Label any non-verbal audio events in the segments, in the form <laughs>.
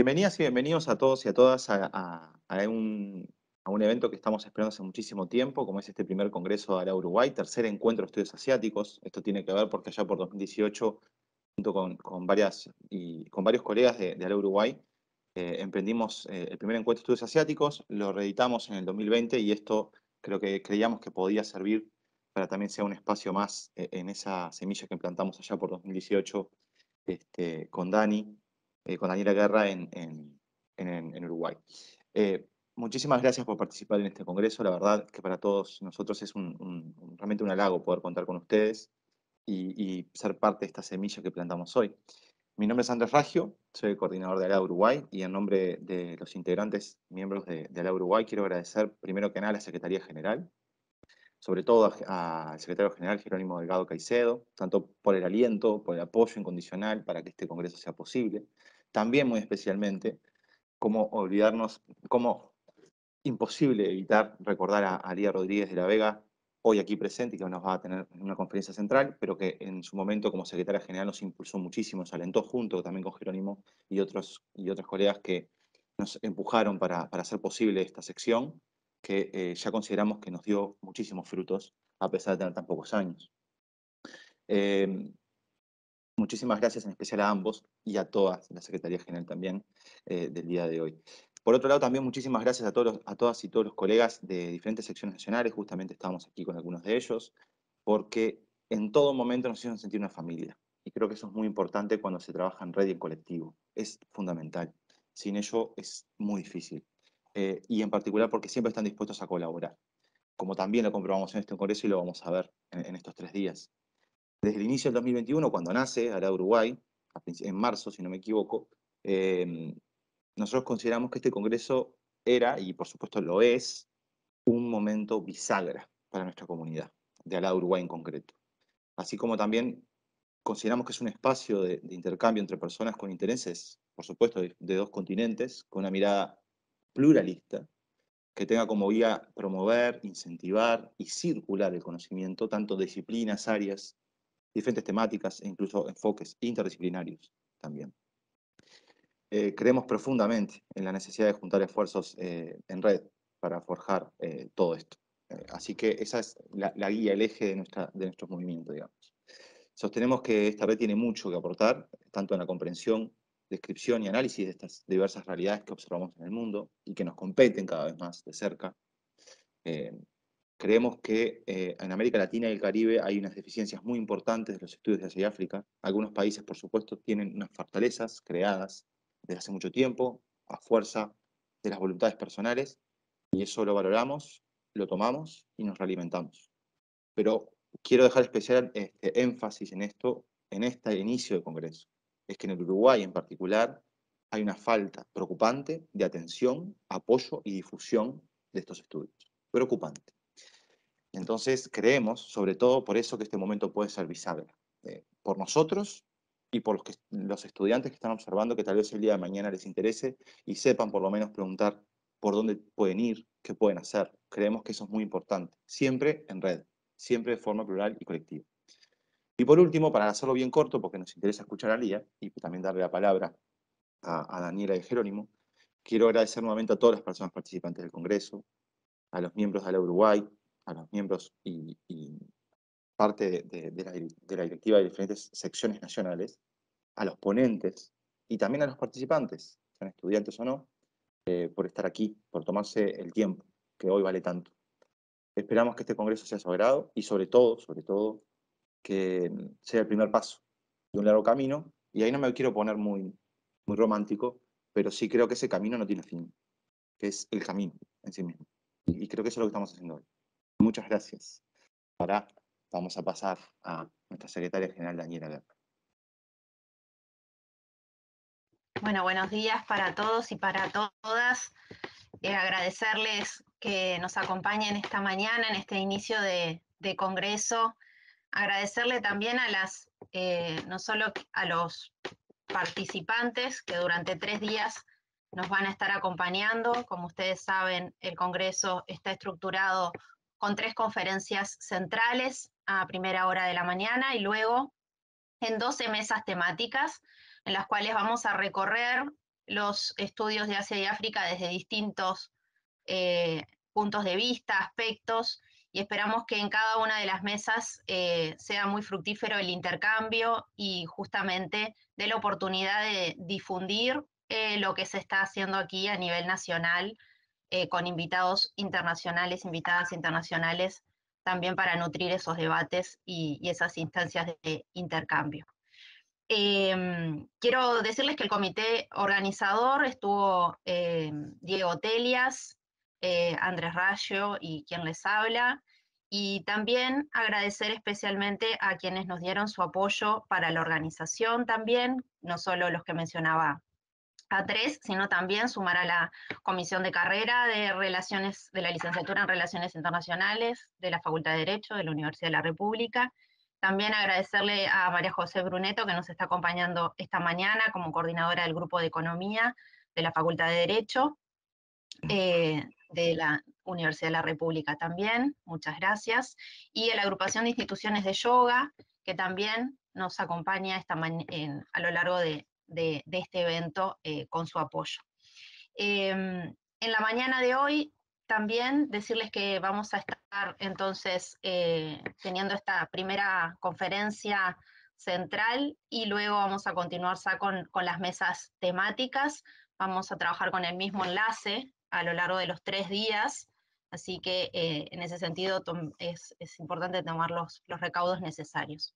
Bienvenidas y bienvenidos a todos y a todas a, un, evento que estamos esperando hace muchísimo tiempo, como es este primer Congreso de Ara Uruguay, tercer encuentro de estudios asiáticos. Esto tiene que ver porque allá por 2018, junto con, varios colegas de, de Ara Uruguay, eh, emprendimos eh, el primer encuentro de estudios asiáticos, lo reeditamos en el 2020 y esto creo que creíamos que podía servir para también sea un espacio más eh, en esa semilla que plantamos allá por 2018 este, con Dani eh, con Daniela Guerra en, Uruguay. Eh, muchísimas gracias por participar en este congreso. La verdad que para todos nosotros es realmente un halago poder contar con ustedes y, ser parte de esta semilla que plantamos hoy. Mi nombre es Andrés Raggio, soy el coordinador de ALA Uruguay y en nombre de los integrantes, miembros de, de ALA Uruguay, quiero agradecer primero que nada a la Secretaría General, sobre todo al secretario general Jerónimo Delgado Caicedo, tanto por el aliento, por el apoyo incondicional para que este Congreso sea posible, también muy especialmente, como olvidarnos, como imposible evitar recordar a Alía Rodríguez de la Vega, hoy aquí presente y que nos va a tener en una conferencia central, pero que en su momento como secretaria general nos impulsó muchísimo, nos alentó junto también con Jerónimo y otros y otras colegas que nos empujaron para, para hacer posible esta sección que eh, ya consideramos que nos dio muchísimos frutos a pesar de tener tan pocos años. Em, muchísimas gracias en especial a ambos y a todas, la Secretaría General también, eh, del día de hoy. Por otro lado, también muchísimas gracias a, todos, a todas y todos los colegas de diferentes secciones nacionales, justamente estábamos aquí con algunos de ellos, porque en todo momento nos hicieron sentir una familia. Y creo que eso es muy importante cuando se trabaja en red y en colectivo. Es fundamental. Sin ello es muy difícil. Eh, y en particular porque siempre están dispuestos a colaborar, como también lo comprobamos en este Congreso y lo vamos a ver en, estos tres días. Desde el inicio del 2021, cuando nace Ara Uruguay, en marzo, si no me equivoco, em, nosotros consideramos que este Congreso era, y por supuesto lo es, un momento bisagra para nuestra comunidad, de Alá Uruguay en concreto. Así como también consideramos que es un espacio de, intercambio entre personas con intereses, por supuesto, de, de, dos continentes, con una mirada pluralista que tenga como guía promover, incentivar y circular el conocimiento, tanto disciplinas, áreas, diferentes temáticas e incluso enfoques interdisciplinarios también. Eh, creemos profundamente en la necesidad de juntar esfuerzos eh, en red para forjar eh, todo esto. así que esa es la, guía, el eje de, nuestra, de nuestro movimiento, digamos. Sostenemos que esta red tiene mucho que aportar, tanto en la comprensión descripción y análisis de estas diversas realidades que observamos en el mundo y que nos competen cada vez más de cerca. Eh, creemos que eh, en América Latina y el Caribe hay unas deficiencias muy importantes de los estudios de Asia y África. Algunos países, por supuesto, tienen unas fortalezas creadas desde hace mucho tiempo a fuerza de las voluntades personales y eso lo valoramos, lo tomamos y nos realimentamos. Pero quiero dejar especial este énfasis en esto en este inicio del Congreso es que en el Uruguay en particular hay una falta preocupante de atención, apoyo y difusión de estos estudios. Preocupante. Entonces creemos, sobre todo por eso, que este momento puede ser bisagra. Eh, por nosotros y por que, los estudiantes que están observando, que tal vez el día de mañana les interese y sepan por lo menos preguntar por dónde pueden ir, qué pueden hacer. Creemos que eso es muy importante, siempre en red, siempre de forma plural y colectiva. Y por último, para hacerlo bien corto, porque nos interesa escuchar a Lía y pues también darle la palabra a, Daniela y Jerónimo, quiero agradecer nuevamente a todas las personas participantes del Congreso, a los miembros de la Uruguay, a los miembros y, parte de, la, directiva de diferentes secciones nacionales, a los ponentes y también a los participantes, sean estudiantes o no, eh, por estar aquí, por tomarse el tiempo, que hoy vale tanto. Esperamos que este congreso sea sagrado y sobre todo, sobre todo, que sea el primer paso de un largo camino, y ahí no me quiero poner muy, muy romántico, pero sí creo que ese camino no tiene fin, que es el camino en sí mismo. Y creo que eso es lo que estamos haciendo hoy. Muchas gracias. Ahora vamos a pasar a nuestra secretaria general, Daniela Bueno, buenos días para todos y para todas. Eh, agradecerles que nos acompañen esta mañana en este inicio de congreso Agradecerle también a las, eh, no solo a los participantes que durante tres días nos van a estar acompañando. Como ustedes saben, el Congreso está estructurado con tres conferencias centrales a primera hora de la mañana y luego en 12 mesas temáticas en las cuales vamos a recorrer los estudios de Asia y África desde distintos eh, puntos de vista, aspectos, y esperamos que en cada una de las mesas eh, sea muy fructífero el intercambio y justamente de la oportunidad de difundir eh, lo que se está haciendo aquí a nivel nacional eh, con invitados internacionales, invitadas internacionales, también para nutrir esos debates y, esas instancias de intercambio. Em, quiero decirles que el comité organizador estuvo em, Diego Telias, eh, Andrés Rayo y quien les habla. Y también agradecer especialmente a quienes nos dieron su apoyo para la organización también, no solo los que mencionaba a tres, sino también sumar a la Comisión de Carrera de Relaciones, de la Licenciatura en Relaciones Internacionales de la Facultad de Derecho de la Universidad de la República. También agradecerle a María José Bruneto, que nos está acompañando esta mañana como coordinadora del Grupo de Economía de la Facultad de Derecho. Eh, de la Universidad de la República también, muchas gracias, y a la agrupación de instituciones de yoga, que también nos acompaña esta a lo largo de, este evento eh, con su apoyo. Em, en la mañana de hoy también decirles que vamos a estar entonces eh, teniendo esta primera conferencia central y luego vamos a continuar con, con las mesas temáticas. Vamos a trabajar con el mismo enlace a lo largo de los tres días, así que eh, en ese sentido es, es, importante tomar los, recaudos necesarios.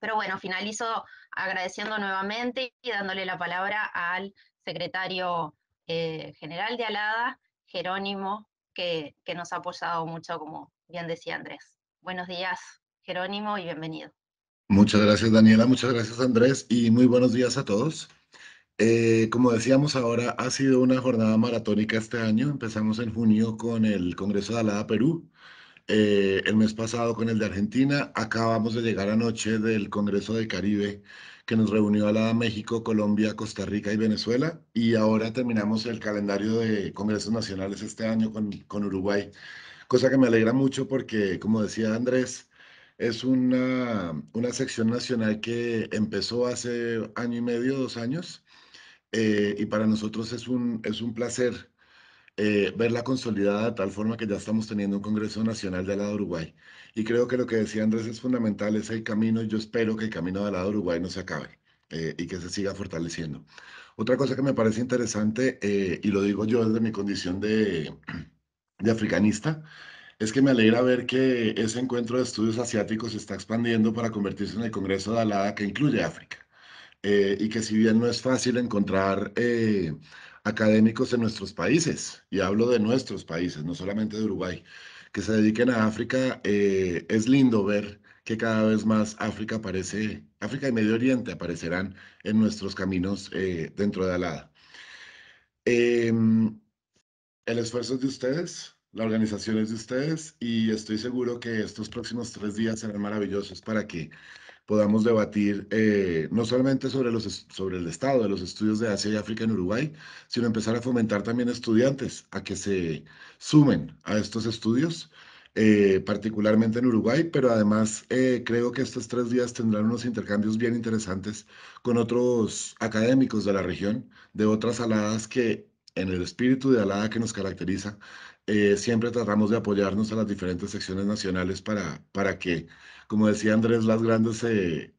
Pero bueno, finalizo agradeciendo nuevamente y dándole la palabra al secretario eh, general de Alada, Jerónimo, que, que, nos ha apoyado mucho, como bien decía Andrés. Buenos días, Jerónimo, y bienvenido. Muchas gracias, Daniela. Muchas gracias, Andrés. Y muy buenos días a todos. Eh, como decíamos ahora, ha sido una jornada maratónica este año. Empezamos en junio con el Congreso de Alada Perú, eh, el mes pasado con el de Argentina, acabamos de llegar anoche del Congreso de Caribe que nos reunió Alada México, Colombia, Costa Rica y Venezuela, y ahora terminamos el calendario de Congresos Nacionales este año con, con Uruguay, cosa que me alegra mucho porque, como decía Andrés, es una, una sección nacional que empezó hace año y medio, dos años, eh, y para nosotros es un, es un placer eh, verla consolidada de tal forma que ya estamos teniendo un Congreso Nacional de Alada Uruguay. Y creo que lo que decía Andrés es fundamental, es el camino, y yo espero que el camino de Alada Uruguay no se acabe eh, y que se siga fortaleciendo. Otra cosa que me parece interesante, y lo digo yo desde mi condición de, de africanista, es que me alegra ver que ese encuentro de estudios asiáticos se está expandiendo para convertirse en el Congreso de Alada que incluye África. Eh, y que si bien no es fácil encontrar eh, académicos en nuestros países, y hablo de nuestros países, no solamente de Uruguay, que se dediquen a África, eh, es lindo ver que cada vez más África aparece, África y Medio Oriente aparecerán en nuestros caminos dentro de Alada. Em, el esfuerzo es de ustedes, la organización es de ustedes, y estoy seguro que estos próximos tres días serán maravillosos para que podamos debatir eh, no solamente sobre, los, sobre el estado de los estudios de Asia y África en Uruguay, sino empezar a fomentar también estudiantes a que se sumen a estos estudios. Eh, particularmente en Uruguay, pero además eh, creo que estos tres días tendrán unos intercambios bien interesantes con otros académicos de la región, de otras aladas que en el espíritu de alada que nos caracteriza, siempre tratamos de apoyarnos a las diferentes secciones nacionales para, para que como decía Andrés, las grandes se eh,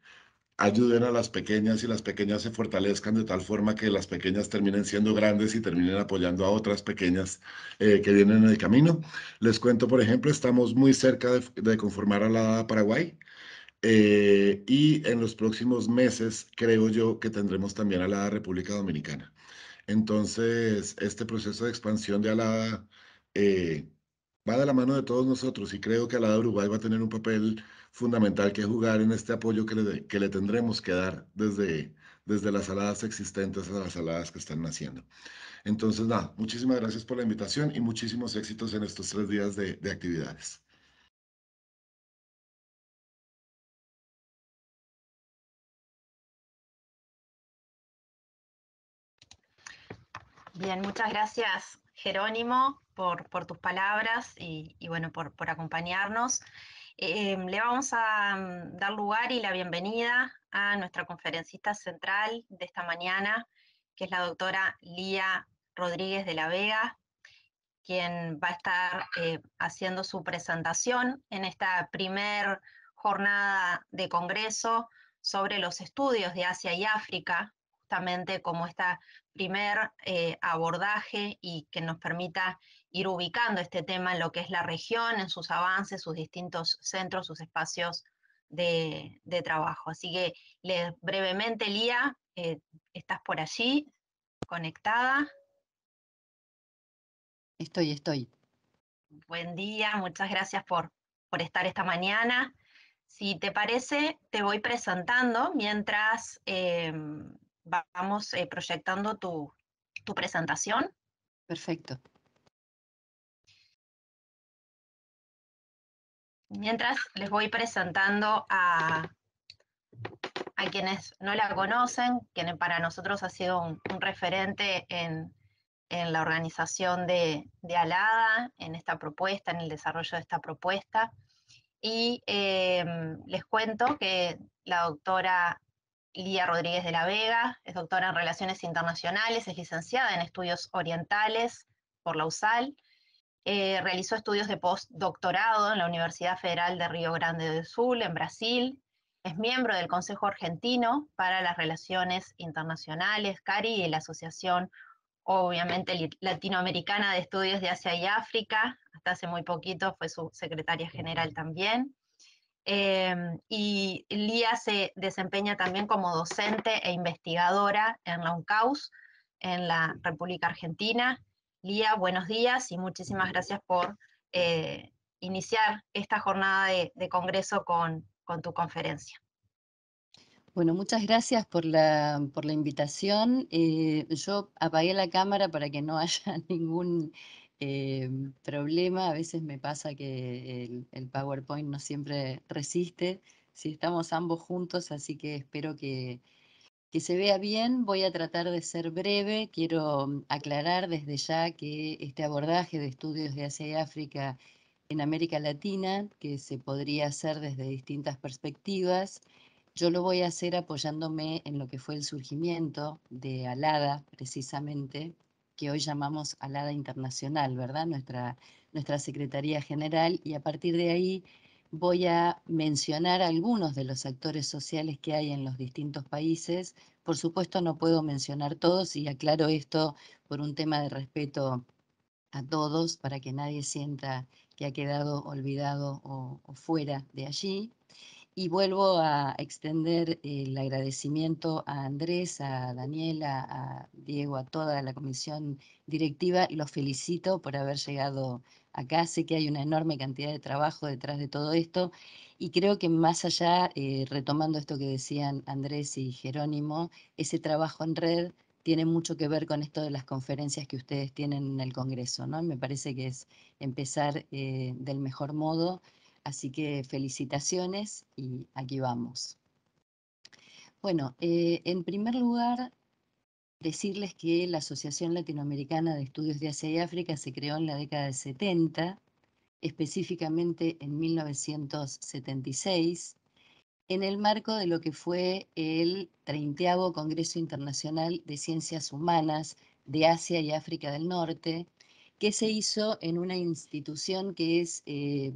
ayuden a las pequeñas y las pequeñas se fortalezcan de tal forma que las pequeñas terminen siendo grandes y terminen apoyando a otras pequeñas eh, que vienen en el camino. Les cuento, por ejemplo, estamos muy cerca de, conformar a la Paraguay. Eh, y en los próximos meses creo yo que tendremos también a la República Dominicana. Entonces, este proceso de expansión de Alada eh, va de la mano de todos nosotros y creo que Alada Uruguay va a tener un papel fundamental que jugar en este apoyo que le, que le tendremos que dar desde, desde las saladas existentes a las saladas que están naciendo. Entonces, nada, muchísimas gracias por la invitación y muchísimos éxitos en estos tres días de, de actividades. Bien, muchas gracias Jerónimo por, por tus palabras y, y bueno, por, por acompañarnos. Eh, le vamos a mm, dar lugar y la bienvenida a nuestra conferencista central de esta mañana, que es la doctora Lía Rodríguez de la Vega, quien va a estar eh, haciendo su presentación en esta primer jornada de congreso sobre los estudios de Asia y África, justamente como este primer eh, abordaje y que nos permita ir ubicando este tema en lo que es la región, en sus avances, sus distintos centros, sus espacios de, trabajo. Así que brevemente, Lía, eh, ¿estás por allí? ¿Conectada? Estoy, estoy. Buen día, muchas gracias por, por estar esta mañana. Si te parece, te voy presentando mientras eh, vamos eh, proyectando tu, tu presentación. Perfecto. Mientras les voy presentando a, a quienes no la conocen, quien para nosotros ha sido un, referente en, la organización de, Alada, en esta propuesta, en el desarrollo de esta propuesta. Y eh, les cuento que la doctora Lía Rodríguez de la Vega es doctora en Relaciones Internacionales, es licenciada en Estudios Orientales por la USAL, eh, realizó estudios de postdoctorado en la Universidad Federal de Río Grande do Sul, en Brasil. Es miembro del Consejo Argentino para las Relaciones Internacionales, CARI, y la Asociación, obviamente, Latinoamericana de Estudios de Asia y África. Hasta hace muy poquito fue su secretaria general también. Em, y Lía se desempeña también como docente e investigadora en la UNCAUS, en la República Argentina, Lía, buenos días y muchísimas gracias por eh, iniciar esta jornada de, congreso con, tu conferencia. Bueno, muchas gracias por la, invitación. Eh, yo apagué la cámara para que no <laughs> haya ningún eh, problema. A veces me pasa que el, PowerPoint no siempre resiste. Si estamos ambos juntos, así que espero que, que se vea bien, voy a tratar de ser breve. Quiero mm, aclarar desde ya que este abordaje de estudios de Asia y África en América Latina, que se podría hacer desde distintas perspectivas, yo lo voy a hacer apoyándome en lo que fue el surgimiento de Alada, precisamente, que hoy llamamos Alada Internacional, ¿verdad? Nuestra, nuestra Secretaría General, y a partir de ahí voy a mencionar algunos de los actores sociales que hay en los distintos países. Por supuesto, no puedo mencionar todos y aclaro esto por un tema de respeto a todos, para que nadie sienta que ha quedado olvidado o, fuera de allí. Y vuelvo a extender el agradecimiento a Andrés, a Daniela, a Diego, a toda la comisión directiva. Los felicito por haber llegado acá. Sé que hay una enorme cantidad de trabajo detrás de todo esto y creo que más allá, eh, retomando esto que decían Andrés y Jerónimo, ese trabajo en red tiene mucho que ver con esto de las conferencias que ustedes tienen en el Congreso. ¿no? Me parece que es empezar eh, del mejor modo Así que felicitaciones y aquí vamos. Bueno, eh, en primer lugar, decirles que la Asociación Latinoamericana de Estudios de Asia y África se creó en la década de 70, específicamente en 1976, en el marco de lo que fue el 30 Congreso Internacional de Ciencias Humanas de Asia y África del Norte, que se hizo en una institución que es eh,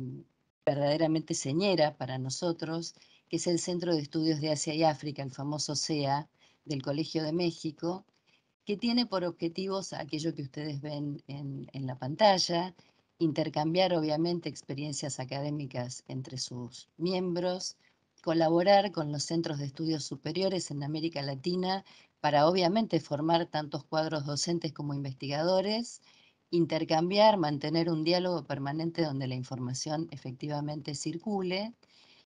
verdaderamente señera para nosotros, que es el Centro de Estudios de Asia y África, el famoso CEA del Colegio de México, que tiene por objetivos aquello que ustedes ven en, en la pantalla, intercambiar obviamente experiencias académicas entre sus miembros, colaborar con los centros de estudios superiores en América Latina para obviamente formar tantos cuadros docentes como investigadores intercambiar, mantener un diálogo permanente donde la información efectivamente circule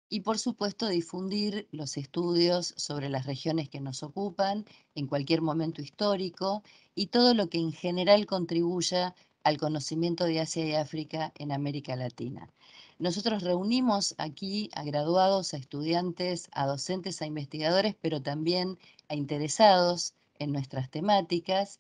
y por supuesto difundir los estudios sobre las regiones que nos ocupan en cualquier momento histórico y todo lo que en general contribuya al conocimiento de Asia y África en América Latina. Nosotros reunimos aquí a graduados, a estudiantes, a docentes, a investigadores, pero también a interesados en nuestras temáticas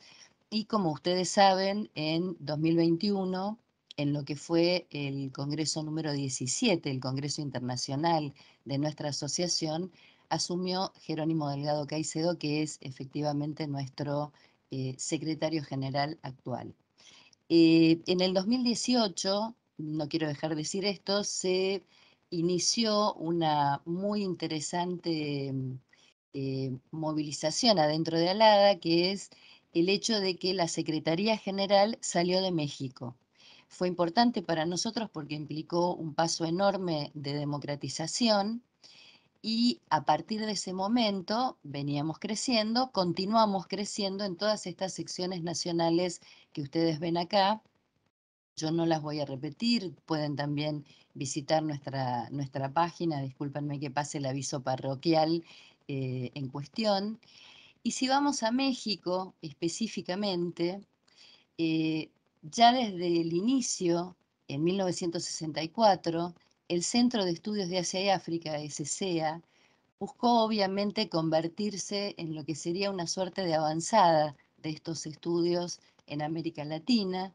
y como ustedes saben, en 2021, en lo que fue el Congreso número 17, el Congreso Internacional de nuestra asociación, asumió Jerónimo Delgado Caicedo, que es efectivamente nuestro eh, secretario general actual. Eh, en el 2018, no quiero dejar de decir esto, se inició una muy interesante eh, movilización adentro de Alada, que es el hecho de que la Secretaría General salió de México. Fue importante para nosotros porque implicó un paso enorme de democratización y a partir de ese momento veníamos creciendo, continuamos creciendo en todas estas secciones nacionales que ustedes ven acá. Yo no las voy a repetir, pueden también visitar nuestra, nuestra página, discúlpenme que pase el aviso parroquial eh, en cuestión. Y si vamos a México específicamente, eh, ya desde el inicio, en 1964, el Centro de Estudios de Asia y África, CEA, buscó obviamente convertirse en lo que sería una suerte de avanzada de estos estudios en América Latina.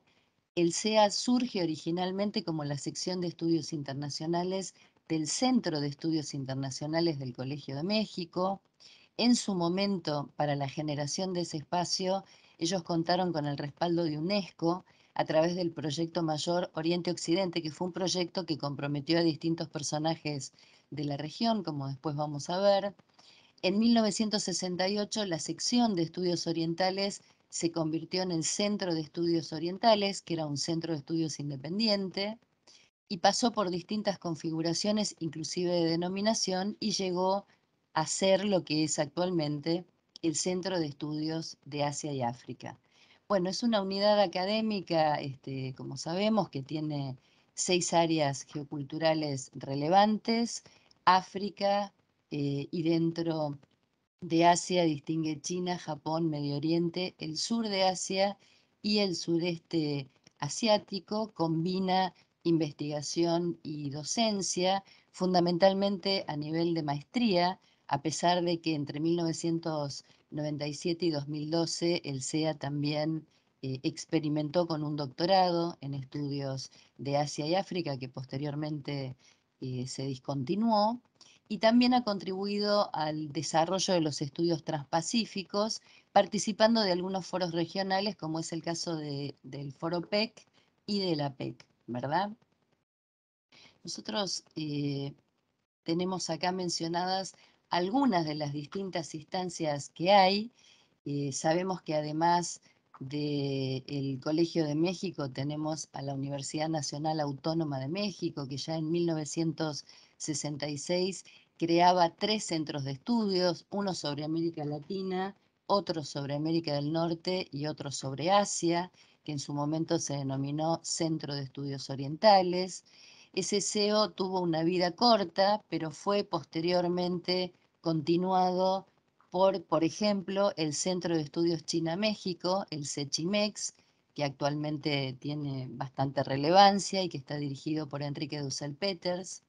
El CEA surge originalmente como la sección de estudios internacionales del Centro de Estudios Internacionales del Colegio de México en su momento para la generación de ese espacio, ellos contaron con el respaldo de UNESCO a través del proyecto mayor Oriente-Occidente, que fue un proyecto que comprometió a distintos personajes de la región, como después vamos a ver. En 1968, la sección de estudios orientales se convirtió en el Centro de Estudios Orientales, que era un centro de estudios independiente, y pasó por distintas configuraciones, inclusive de denominación, y llegó hacer lo que es actualmente el Centro de Estudios de Asia y África. Bueno, es una unidad académica, este, como sabemos, que tiene seis áreas geoculturales relevantes, África eh, y dentro de Asia distingue China, Japón, Medio Oriente, el sur de Asia y el sureste asiático, combina investigación y docencia, fundamentalmente a nivel de maestría, a pesar de que entre 1997 y 2012 el CEA también eh, experimentó con un doctorado en estudios de Asia y África que posteriormente eh, se discontinuó y también ha contribuido al desarrollo de los estudios transpacíficos, participando de algunos foros regionales, como es el caso del foro PEC y de la PEC, ¿verdad? Nosotros eh, tenemos acá mencionadas algunas de las distintas instancias que hay. Eh, sabemos que además del Colegio de México tenemos a la Universidad Nacional Autónoma de México, que ya en 1966 creaba tres centros de estudios, uno sobre América Latina, otro sobre América del Norte y otro sobre Asia, que en su momento se denominó Centro de Estudios Orientales. Ese CEO tuvo una vida corta, pero fue posteriormente continuado por, por ejemplo, el Centro de Estudios China-México, el CECHIMEX, que actualmente tiene bastante relevancia y que está dirigido por Enrique Dussel Peters.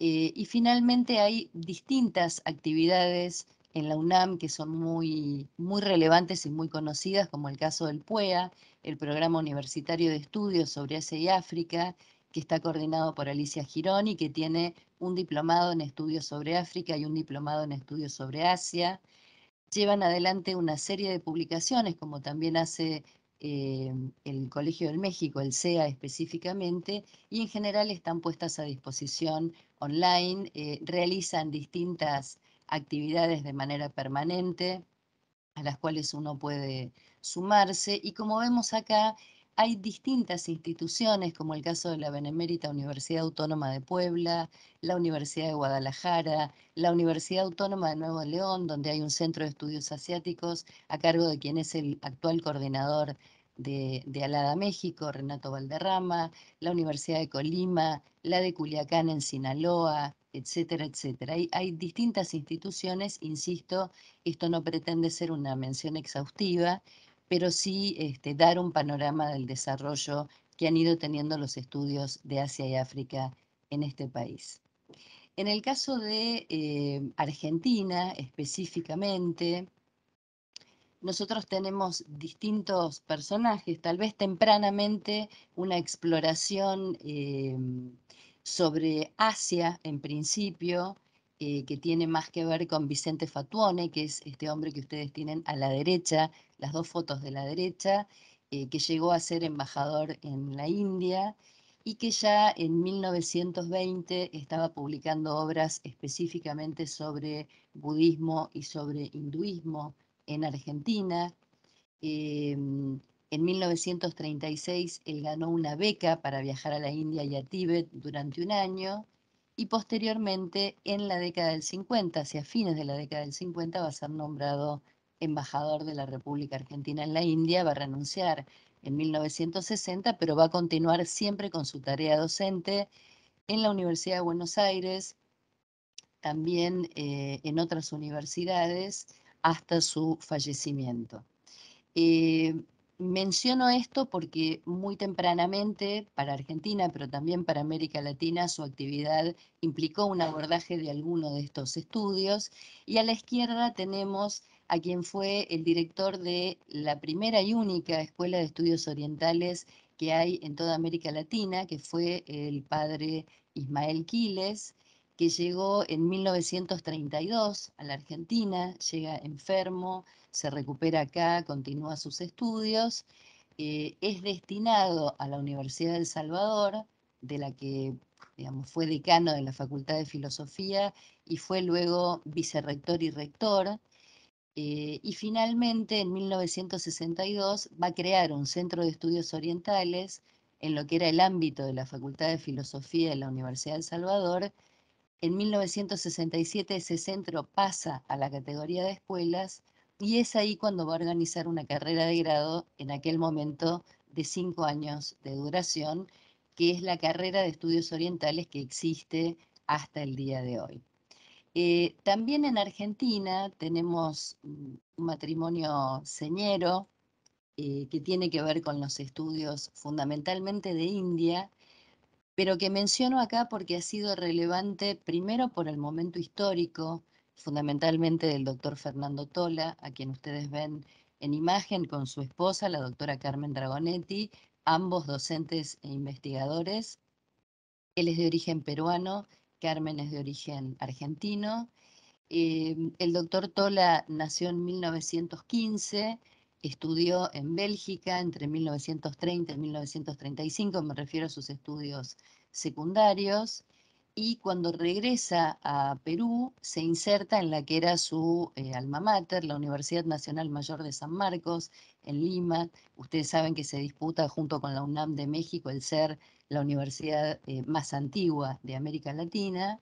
Eh, y finalmente hay distintas actividades en la UNAM que son muy, muy relevantes y muy conocidas, como el caso del PUEA, el Programa Universitario de Estudios sobre Asia y África, que está coordinado por Alicia Girón y que tiene un diplomado en estudios sobre África y un diplomado en estudios sobre Asia. Llevan adelante una serie de publicaciones, como también hace em, el Colegio del México, el CEA específicamente, y en general están puestas a disposición online, eh, realizan distintas actividades de manera permanente a las cuales uno puede sumarse. Y como vemos acá, hay distintas instituciones, como el caso de la Benemérita Universidad Autónoma de Puebla, la Universidad de Guadalajara, la Universidad Autónoma de Nuevo León, donde hay un centro de estudios asiáticos a cargo de quien es el actual coordinador de, Alada México, Renato Valderrama, la Universidad de Colima, la de Culiacán en Sinaloa, etcétera, etcétera. hay distintas instituciones, insisto, esto no pretende ser una mención exhaustiva, pero sí este, dar un panorama del desarrollo que han ido teniendo los estudios de Asia y África en este país. En el caso de eh, Argentina específicamente, nosotros tenemos distintos personajes, tal vez tempranamente una exploración eh, sobre Asia en principio, eh, que tiene más que ver con Vicente Fatuone, que es este hombre que ustedes tienen a la derecha las dos fotos de la derecha, eh, que llegó a ser embajador en la India y que ya en 1920 estaba publicando obras específicamente sobre budismo y sobre hinduismo en Argentina. Em, en 1936 él ganó una beca para viajar a la India y a Tíbet durante un año y posteriormente en la década del 50, hacia fines de la década del 50, va a ser nombrado embajador de la República Argentina en la India, va a renunciar en 1960, pero va a continuar siempre con su tarea docente en la Universidad de Buenos Aires, también eh, en otras universidades, hasta su fallecimiento. Eh, menciono esto porque muy tempranamente para Argentina, pero también para América Latina, su actividad implicó un abordaje de alguno de estos estudios y a la izquierda tenemos a quien fue el director de la primera y única escuela de estudios orientales que hay en toda América Latina, que fue el padre Ismael Quiles, que llegó en 1932 a la Argentina, llega enfermo, se recupera acá, continúa sus estudios, eh, es destinado a la Universidad del El Salvador, de la que digamos, fue decano de la Facultad de Filosofía y fue luego vicerrector y rector eh, y finalmente, en 1962, va a crear un centro de estudios orientales en lo que era el ámbito de la Facultad de Filosofía de la Universidad de El Salvador. En 1967 ese centro pasa a la categoría de escuelas y es ahí cuando va a organizar una carrera de grado, en aquel momento de cinco años de duración, que es la carrera de estudios orientales que existe hasta el día de hoy. Eh, también en Argentina tenemos mm, un matrimonio señero eh, que tiene que ver con los estudios fundamentalmente de India, pero que menciono acá porque ha sido relevante primero por el momento histórico, fundamentalmente del doctor Fernando Tola, a quien ustedes ven en imagen con su esposa, la doctora Carmen Dragonetti, ambos docentes e investigadores. Él es de origen peruano Carmen es de origen argentino. Em, el doctor Tola nació en 1915, estudió en Bélgica entre 1930 y 1935, me refiero a sus estudios secundarios y cuando regresa a Perú se inserta en la que era su eh, alma mater, la Universidad Nacional Mayor de San Marcos, en Lima. Ustedes saben que se disputa junto con la UNAM de México el ser la universidad eh, más antigua de América Latina.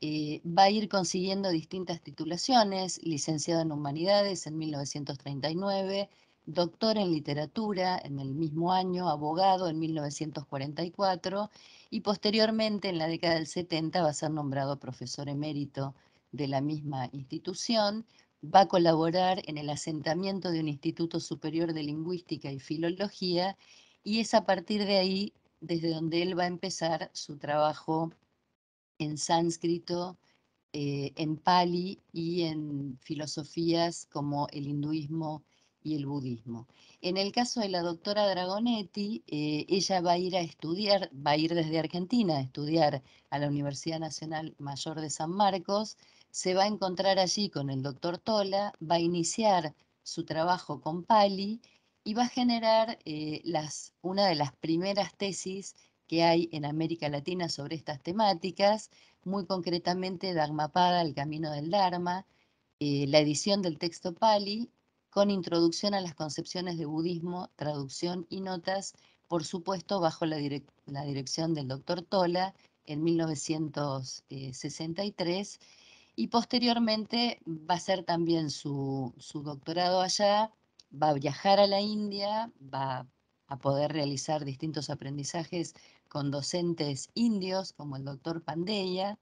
Eh, va a ir consiguiendo distintas titulaciones, licenciado en Humanidades en 1939, doctor en literatura en el mismo año, abogado en 1944 y posteriormente en la década del 70 va a ser nombrado profesor emérito de la misma institución. Va a colaborar en el asentamiento de un Instituto Superior de Lingüística y Filología y es a partir de ahí desde donde él va a empezar su trabajo en sánscrito, eh, en pali y en filosofías como el hinduismo y el budismo. En el caso de la doctora Dragonetti, eh, ella va a ir a estudiar, va a ir desde Argentina a estudiar a la Universidad Nacional Mayor de San Marcos, se va a encontrar allí con el doctor Tola, va a iniciar su trabajo con Pali y va a generar eh, las, una de las primeras tesis que hay en América Latina sobre estas temáticas, muy concretamente Dharmapada, el camino del Dharma, eh, la edición del texto Pali con introducción a las concepciones de budismo, traducción y notas, por supuesto bajo la, dirección del doctor Tola en 1963 y posteriormente va a ser también su, su doctorado allá, va a viajar a la India, va a poder realizar distintos aprendizajes con docentes indios como el doctor Pandeya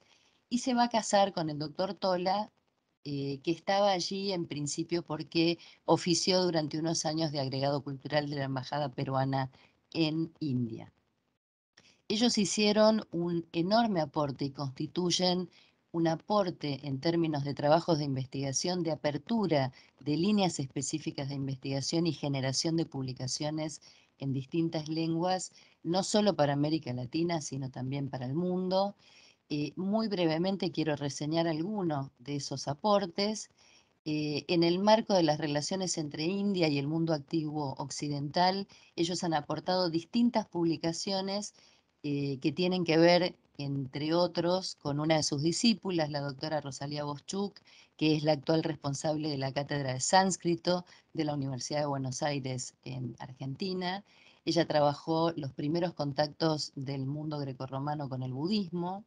y se va a casar con el doctor Tola eh, que estaba allí en principio porque ofició durante unos años de agregado cultural de la Embajada Peruana en India. Ellos hicieron un enorme aporte y constituyen un aporte en términos de trabajos de investigación, de apertura de líneas específicas de investigación y generación de publicaciones en distintas lenguas, no solo para América Latina, sino también para el mundo. Eh, muy brevemente quiero reseñar algunos de esos aportes. Eh, en el marco de las relaciones entre India y el mundo activo occidental, ellos han aportado distintas publicaciones eh, que tienen que ver, entre otros, con una de sus discípulas, la doctora Rosalía Boschuk, que es la actual responsable de la Cátedra de Sánscrito de la Universidad de Buenos Aires en Argentina. Ella trabajó los primeros contactos del mundo grecorromano con el budismo,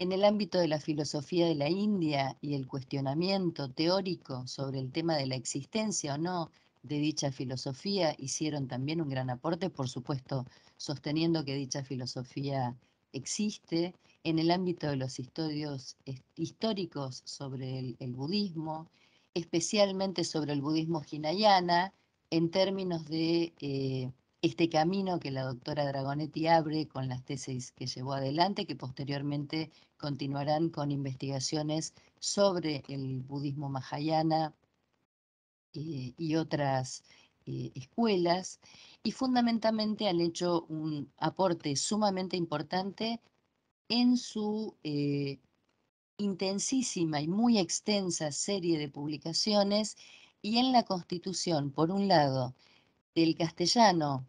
en el ámbito de la filosofía de la India y el cuestionamiento teórico sobre el tema de la existencia o no de dicha filosofía, hicieron también un gran aporte, por supuesto, sosteniendo que dicha filosofía existe. En el ámbito de los estudios eh, históricos sobre el, budismo, especialmente sobre el budismo hinayana, en términos de eh, este camino que la doctora Dragonetti abre con las tesis que llevó adelante, que posteriormente continuarán con investigaciones sobre el budismo mahayana eh, y otras eh, escuelas, y fundamentalmente han hecho un aporte sumamente importante en su eh, intensísima y muy extensa serie de publicaciones y en la constitución, por un lado, del castellano,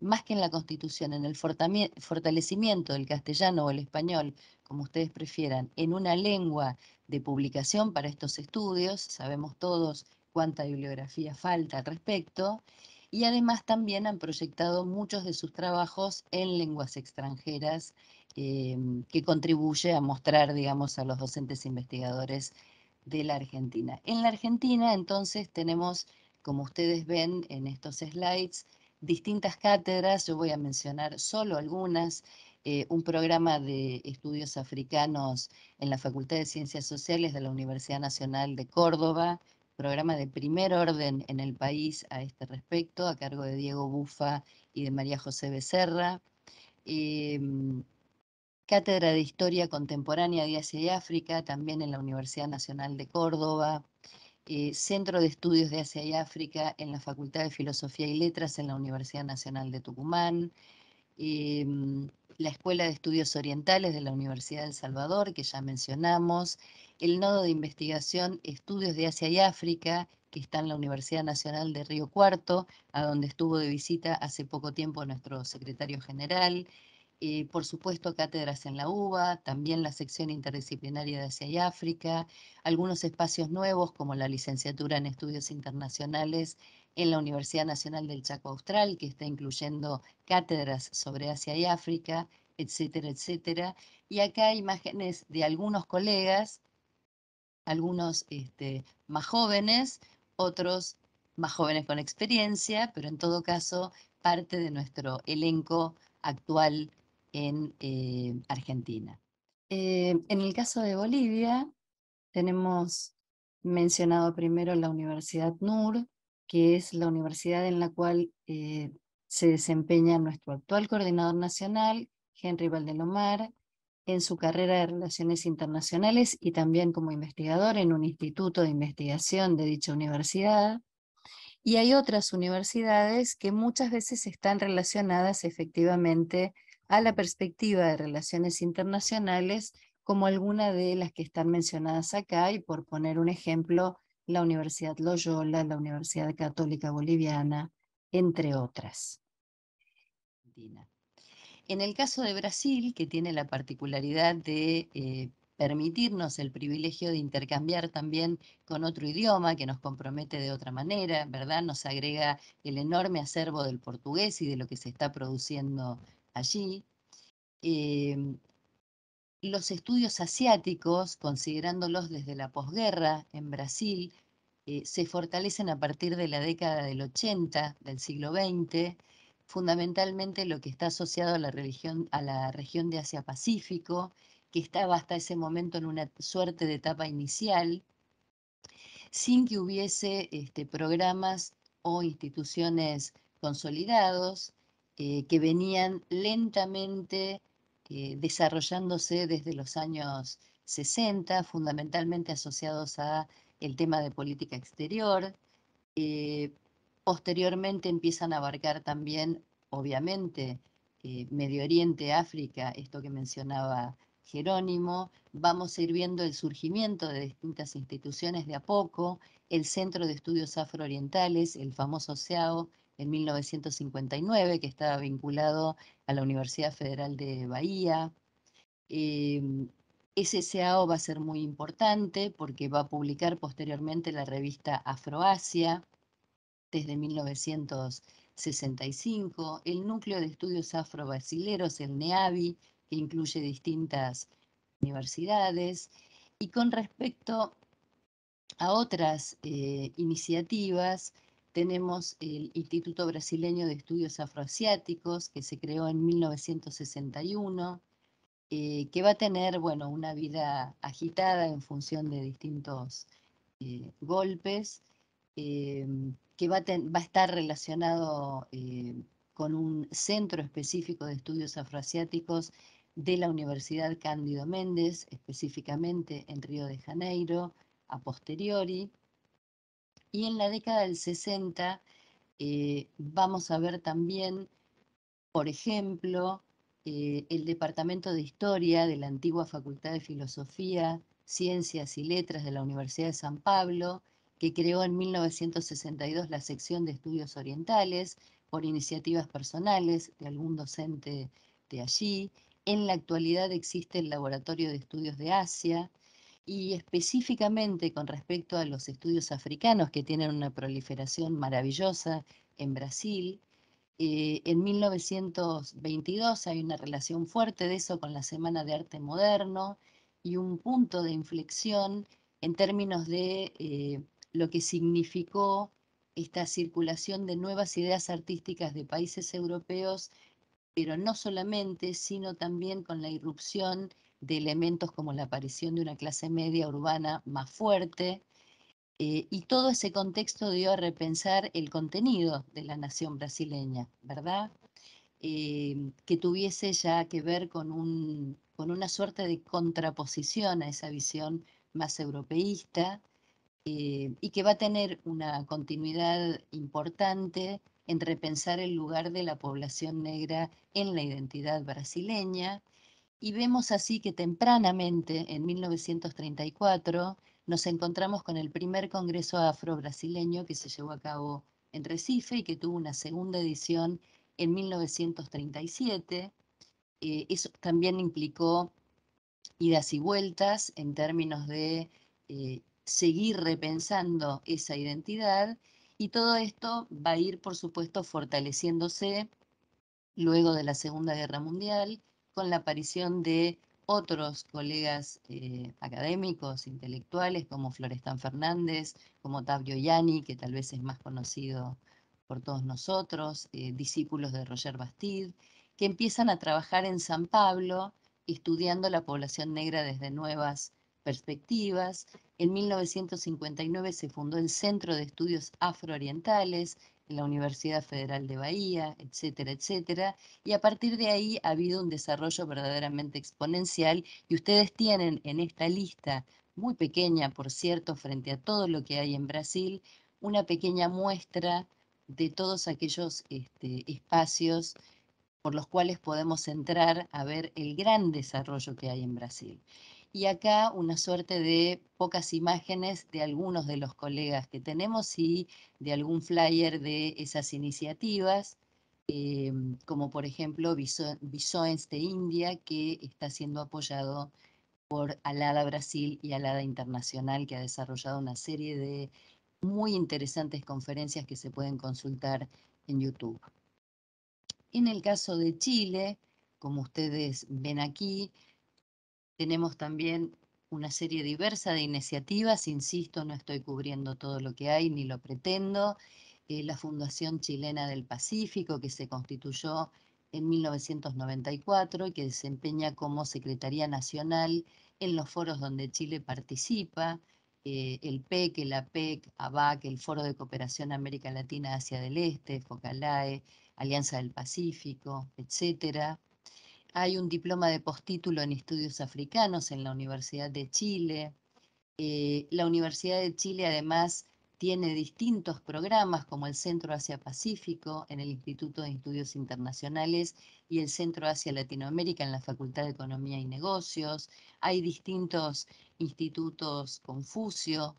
más que en la Constitución, en el fortalecimiento del castellano o el español, como ustedes prefieran, en una lengua de publicación para estos estudios, sabemos todos cuánta bibliografía falta al respecto, y además también han proyectado muchos de sus trabajos en lenguas extranjeras eh, que contribuye a mostrar, digamos, a los docentes investigadores de la Argentina. En la Argentina, entonces, tenemos como ustedes ven en estos slides, distintas cátedras, yo voy a mencionar solo algunas, eh, un programa de estudios africanos en la Facultad de Ciencias Sociales de la Universidad Nacional de Córdoba, programa de primer orden en el país a este respecto, a cargo de Diego Bufa y de María José Becerra. Em, cátedra de Historia Contemporánea de Asia y África, también en la Universidad Nacional de Córdoba. Eh, Centro de Estudios de Asia y África en la Facultad de Filosofía y Letras en la Universidad Nacional de Tucumán, em, la Escuela de Estudios Orientales de la Universidad del El Salvador, que ya mencionamos, el Nodo de Investigación Estudios de Asia y África, que está en la Universidad Nacional de Río Cuarto, a donde estuvo de visita hace poco tiempo nuestro secretario general, por supuesto cátedras en la UBA, también la sección interdisciplinaria de Asia y África, algunos espacios nuevos como la licenciatura en estudios internacionales en la Universidad Nacional del Chaco Austral, que está incluyendo cátedras sobre Asia y África, etcétera, etcétera. Y acá hay imágenes de algunos colegas, algunos este, más jóvenes, otros más jóvenes con experiencia, pero en todo caso parte de nuestro elenco actual en eh, Argentina. Eh, en el caso de Bolivia, tenemos mencionado primero la Universidad NUR, que es la universidad en la cual eh, se desempeña nuestro actual coordinador nacional, Henry Valdelomar, en su carrera de Relaciones Internacionales y también como investigador en un instituto de investigación de dicha universidad. Y hay otras universidades que muchas veces están relacionadas efectivamente a la perspectiva de relaciones internacionales como alguna de las que están mencionadas acá y por poner un ejemplo, la Universidad Loyola, la Universidad Católica Boliviana, entre otras. En el caso de Brasil, que tiene la particularidad de eh, permitirnos el privilegio de intercambiar también con otro idioma que nos compromete de otra manera, ¿verdad? Nos agrega el enorme acervo del portugués y de lo que se está produciendo allí. Em, los estudios asiáticos, considerándolos desde la posguerra en Brasil, eh, se fortalecen a partir de la década del 80 del siglo XX, fundamentalmente lo que está asociado a la, religión, a la región de Asia-Pacífico, que estaba hasta ese momento en una suerte de etapa inicial, sin que hubiese este, programas o instituciones consolidados, eh, que venían lentamente eh, desarrollándose desde los años 60, fundamentalmente asociados a el tema de política exterior. Eh, posteriormente empiezan a abarcar también, obviamente, Medio Oriente, África, esto que mencionaba Jerónimo, vamos a ir viendo el surgimiento de distintas instituciones de a poco, el Centro de Estudios Afroorientales, el famoso CEAO, en 1959, que estaba vinculado a la Universidad Federal de Bahía. Eh, em, SSAO va a ser muy importante porque va a publicar posteriormente la revista Afroasia desde 1965, el Núcleo de Estudios Afro-Brasileros, el NEAVI, que incluye distintas universidades. Y con respecto a otras eh, iniciativas, tenemos el Instituto Brasileño de Estudios Afroasiáticos, que se creó en 1961, eh, que va a tener una vida agitada en función de distintos eh, golpes, eh, que va va a, estar relacionado con un centro específico de estudios afroasiáticos de la Universidad Cándido Méndez, específicamente en Río de Janeiro, a posteriori. Y en la década del 60 eh, vamos a ver también, por ejemplo, eh, el Departamento de Historia de la antigua Facultad de Filosofía, Ciencias y Letras de la Universidad de San Pablo, que creó en 1962 la sección de estudios orientales por iniciativas personales de algún docente de allí. En la actualidad existe el Laboratorio de Estudios de Asia, y específicamente con respecto a los estudios africanos que tienen una proliferación maravillosa en Brasil. Eh, en 1922 hay una relación fuerte de eso con la Semana de Arte Moderno y un punto de inflexión en términos de eh, lo que significó esta circulación de nuevas ideas artísticas de países europeos, pero no solamente, sino también con la irrupción de elementos como la aparición de una clase media urbana más fuerte, eh, y todo ese contexto dio a repensar el contenido de la nación brasileña, ¿verdad? Eh, que tuviese ya que ver con, una suerte de contraposición a esa visión más europeísta eh, y que va a tener una continuidad importante en repensar el lugar de la población negra en la identidad brasileña y vemos así que tempranamente, en 1934, nos encontramos con el primer Congreso Afro-Brasileño que se llevó a cabo en Recife y que tuvo una segunda edición en 1937. Eh, eso también implicó idas y vueltas en términos de eh, seguir repensando esa identidad y todo esto va a ir, por supuesto, fortaleciéndose luego de la Segunda Guerra Mundial con la aparición de otros colegas eh, académicos, intelectuales, como Florestan Fernández, como Tabio Yani, que tal vez es más conocido por todos nosotros, eh, discípulos de Roger Bastid, que empiezan a trabajar en San Pablo, estudiando la población negra desde nuevas perspectivas. En 1959 se fundó el Centro de Estudios Afroorientales, la Universidad Federal de Bahía, etcétera, etcétera. Y a partir de ahí ha habido un desarrollo verdaderamente exponencial y ustedes tienen en esta lista, muy pequeña, por cierto, frente a todo lo que hay en Brasil, una pequeña muestra de todos aquellos este, espacios por los cuales podemos entrar a ver el gran desarrollo que hay en Brasil y acá una suerte de pocas imágenes de algunos de los colegas que tenemos y de algún flyer de esas iniciativas, eh, como por ejemplo Visoens de India, que está siendo apoyado por Alada Brasil y Alada Internacional, que ha desarrollado una serie de muy interesantes conferencias que se pueden consultar en YouTube. En el caso de Chile, como ustedes ven aquí, tenemos también una serie diversa de iniciativas, insisto, no estoy cubriendo todo lo que hay ni lo pretendo. Eh, la Fundación Chilena del Pacífico, que se constituyó en 1994 y que desempeña como Secretaría Nacional en los foros donde Chile participa, eh, el PEC, el APEC, ABAC, el Foro de Cooperación América Latina-Asia del Este, FOCALAE, Alianza del Pacífico, etcétera. Hay un diploma de postítulo en estudios africanos en la Universidad de Chile. Eh, la Universidad de Chile además tiene distintos programas como el Centro Asia-Pacífico en el Instituto de Estudios Internacionales y el Centro Asia-Latinoamérica en la Facultad de Economía y Negocios. Hay distintos institutos Confucio.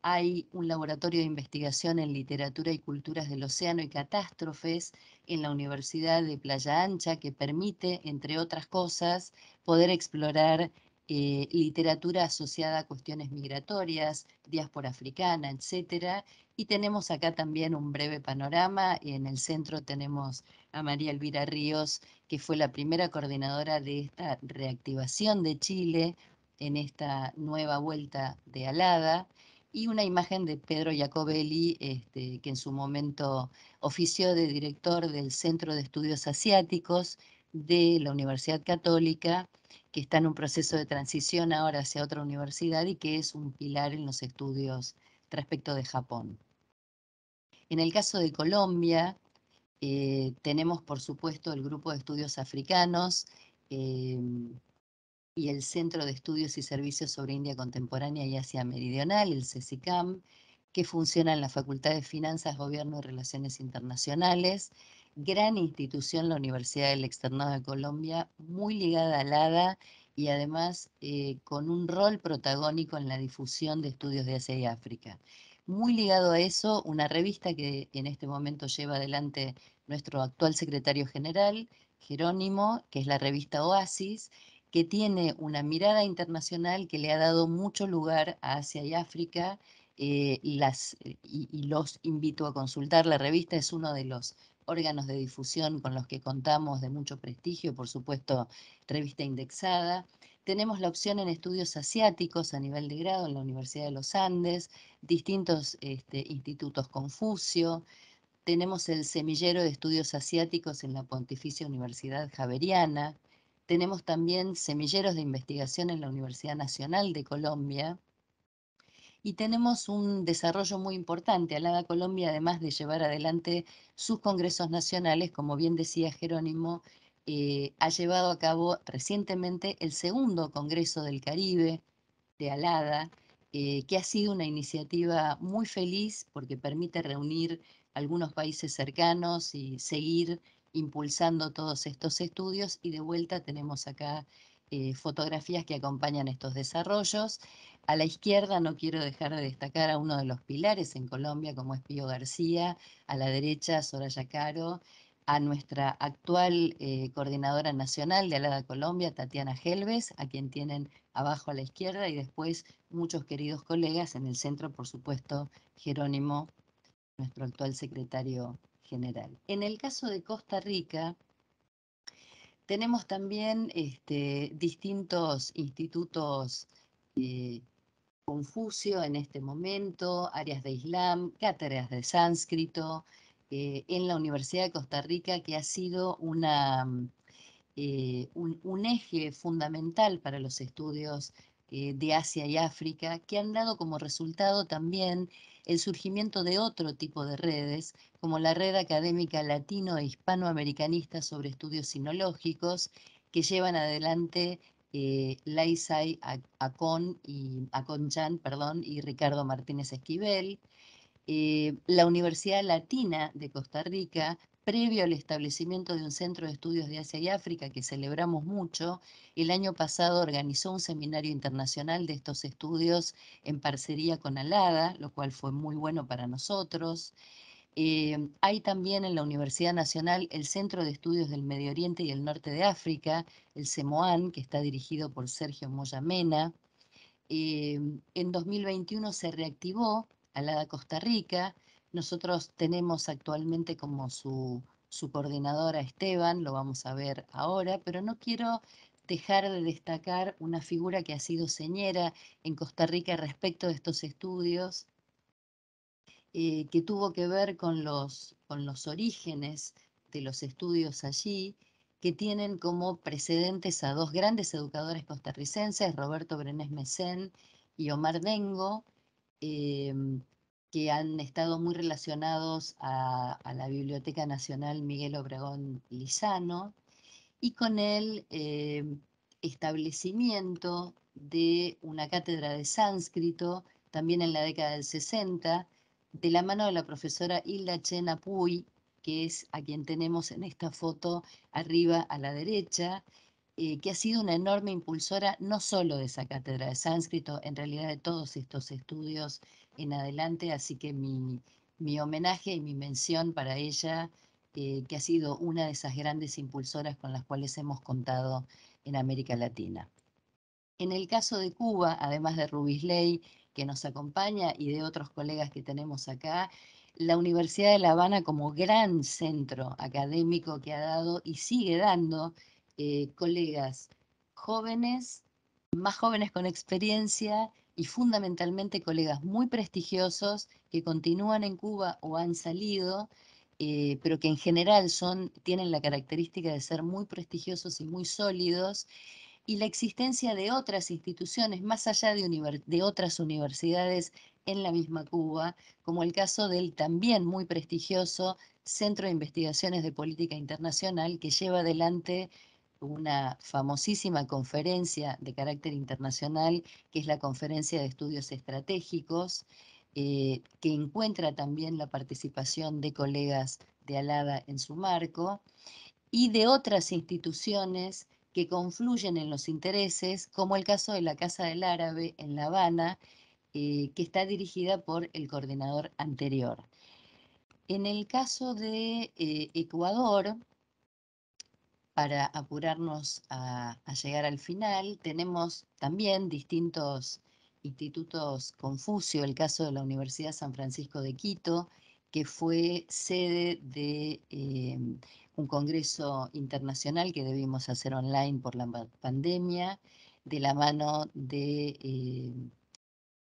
Hay un laboratorio de investigación en literatura y culturas del océano y catástrofes en la Universidad de Playa Ancha que permite, entre otras cosas, poder explorar eh, literatura asociada a cuestiones migratorias, diáspora africana, etc. Y tenemos acá también un breve panorama. En el centro tenemos a María Elvira Ríos, que fue la primera coordinadora de esta reactivación de Chile en esta nueva vuelta de Alada y una imagen de Pedro Jacobelli, este, que en su momento ofició de director del Centro de Estudios Asiáticos de la Universidad Católica, que está en un proceso de transición ahora hacia otra universidad y que es un pilar en los estudios respecto de Japón. En el caso de Colombia, eh, tenemos por supuesto el grupo de estudios africanos, eh, y el Centro de Estudios y Servicios sobre India Contemporánea y Asia Meridional, el CECICAM, que funciona en la Facultad de Finanzas, Gobierno y Relaciones Internacionales, gran institución, la Universidad del Externado de Colombia, muy ligada al ADA y además eh, con un rol protagónico en la difusión de estudios de Asia y África. Muy ligado a eso, una revista que en este momento lleva adelante nuestro actual secretario general, Jerónimo, que es la revista Oasis, que tiene una mirada internacional que le ha dado mucho lugar a Asia eh, eh, y África. y, los invito a consultar. La revista es uno de los órganos de difusión con los que contamos de mucho prestigio, por supuesto, revista indexada. Tenemos la opción en estudios asiáticos a nivel de grado en la Universidad de los Andes, distintos este, institutos Confucio. Tenemos el semillero de estudios asiáticos en la Pontificia Universidad Javeriana. Tenemos también semilleros de investigación en la Universidad Nacional de Colombia. Y tenemos un desarrollo muy importante. Alada Colombia, además de llevar adelante sus congresos nacionales, como bien decía Jerónimo, eh, ha llevado a cabo recientemente el segundo Congreso del Caribe de Alada, eh, que ha sido una iniciativa muy feliz porque permite reunir algunos países cercanos y seguir impulsando todos estos estudios y de vuelta tenemos acá eh, fotografías que acompañan estos desarrollos. A la izquierda no quiero dejar de destacar a uno de los pilares en Colombia, como es Pío García, a la derecha Soraya Caro, a nuestra actual eh, coordinadora nacional de Alada Colombia, Tatiana Helves, a quien tienen abajo a la izquierda, y después muchos queridos colegas en el centro, por supuesto, Jerónimo, nuestro actual secretario en el caso de Costa Rica, tenemos también este, distintos institutos eh, Confucio en este momento, áreas de Islam, cátedras de sánscrito, eh, en la Universidad de Costa Rica, que ha sido una, mm, eh, un, un, eje fundamental para los estudios eh, de Asia y África, que han dado como resultado también el surgimiento de otro tipo de redes, como la Red Académica Latino e Hispanoamericanista sobre Estudios Sinológicos, que llevan adelante eh, Laisai Acon y Aconchan, perdón, y Ricardo Martínez Esquivel, eh, la Universidad Latina de Costa Rica, previo al establecimiento de un centro de estudios de Asia y África que celebramos mucho, el año pasado organizó un seminario internacional de estos estudios en parcería con Alada, lo cual fue muy bueno para nosotros. Eh, hay también en la Universidad Nacional el Centro de Estudios del Medio Oriente y el Norte de África, el CEMOAN, que está dirigido por Sergio Moyamena. Eh, en 2021 se reactivó Alada Costa Rica, nosotros tenemos actualmente como su, su coordinadora Esteban, lo vamos a ver ahora, pero no quiero dejar de destacar una figura que ha sido señera en Costa Rica respecto de estos estudios, eh, que tuvo que ver con los, orígenes de los estudios allí, que tienen como precedentes a dos grandes educadores costarricenses, Roberto Brenés Mesén y Omar Dengo, eh, que han estado muy relacionados a, la Biblioteca Nacional Miguel Obregón Lizano y con el eh, establecimiento de una cátedra de sánscrito también en la década del 60 de la mano de la profesora Hilda Chena Puy, que es a quien tenemos en esta foto arriba a la derecha, eh, que ha sido una enorme impulsora no solo de esa cátedra de sánscrito, en realidad de todos estos estudios en adelante, así que mi, homenaje y mi mención para ella, eh, que ha sido una de esas grandes impulsoras con las cuales hemos contado en América Latina. En el caso de Cuba, además de Ley, que nos acompaña, y de otros colegas que tenemos acá, la Universidad de La Habana como gran centro académico que ha dado y sigue dando eh, colegas jóvenes, más jóvenes con experiencia y fundamentalmente colegas muy prestigiosos que continúan en Cuba o han salido, eh, pero que en general son, tienen la característica de ser muy prestigiosos y muy sólidos, y la existencia de otras instituciones más allá de, de otras universidades en la misma Cuba, como el caso del también muy prestigioso Centro de Investigaciones de Política Internacional que lleva adelante una famosísima conferencia de carácter internacional, que es la Conferencia de Estudios Estratégicos, eh, que encuentra también la participación de colegas de Alada en su marco, y de otras instituciones que confluyen en los intereses, como el caso de la Casa del Árabe en La Habana, eh, que está dirigida por el coordinador anterior. En el caso de eh, Ecuador, para apurarnos a, llegar al final, tenemos también distintos institutos Confucio, el caso de la Universidad San Francisco de Quito, que fue sede de eh, un congreso internacional que debimos hacer online por la pandemia, de la mano de, eh,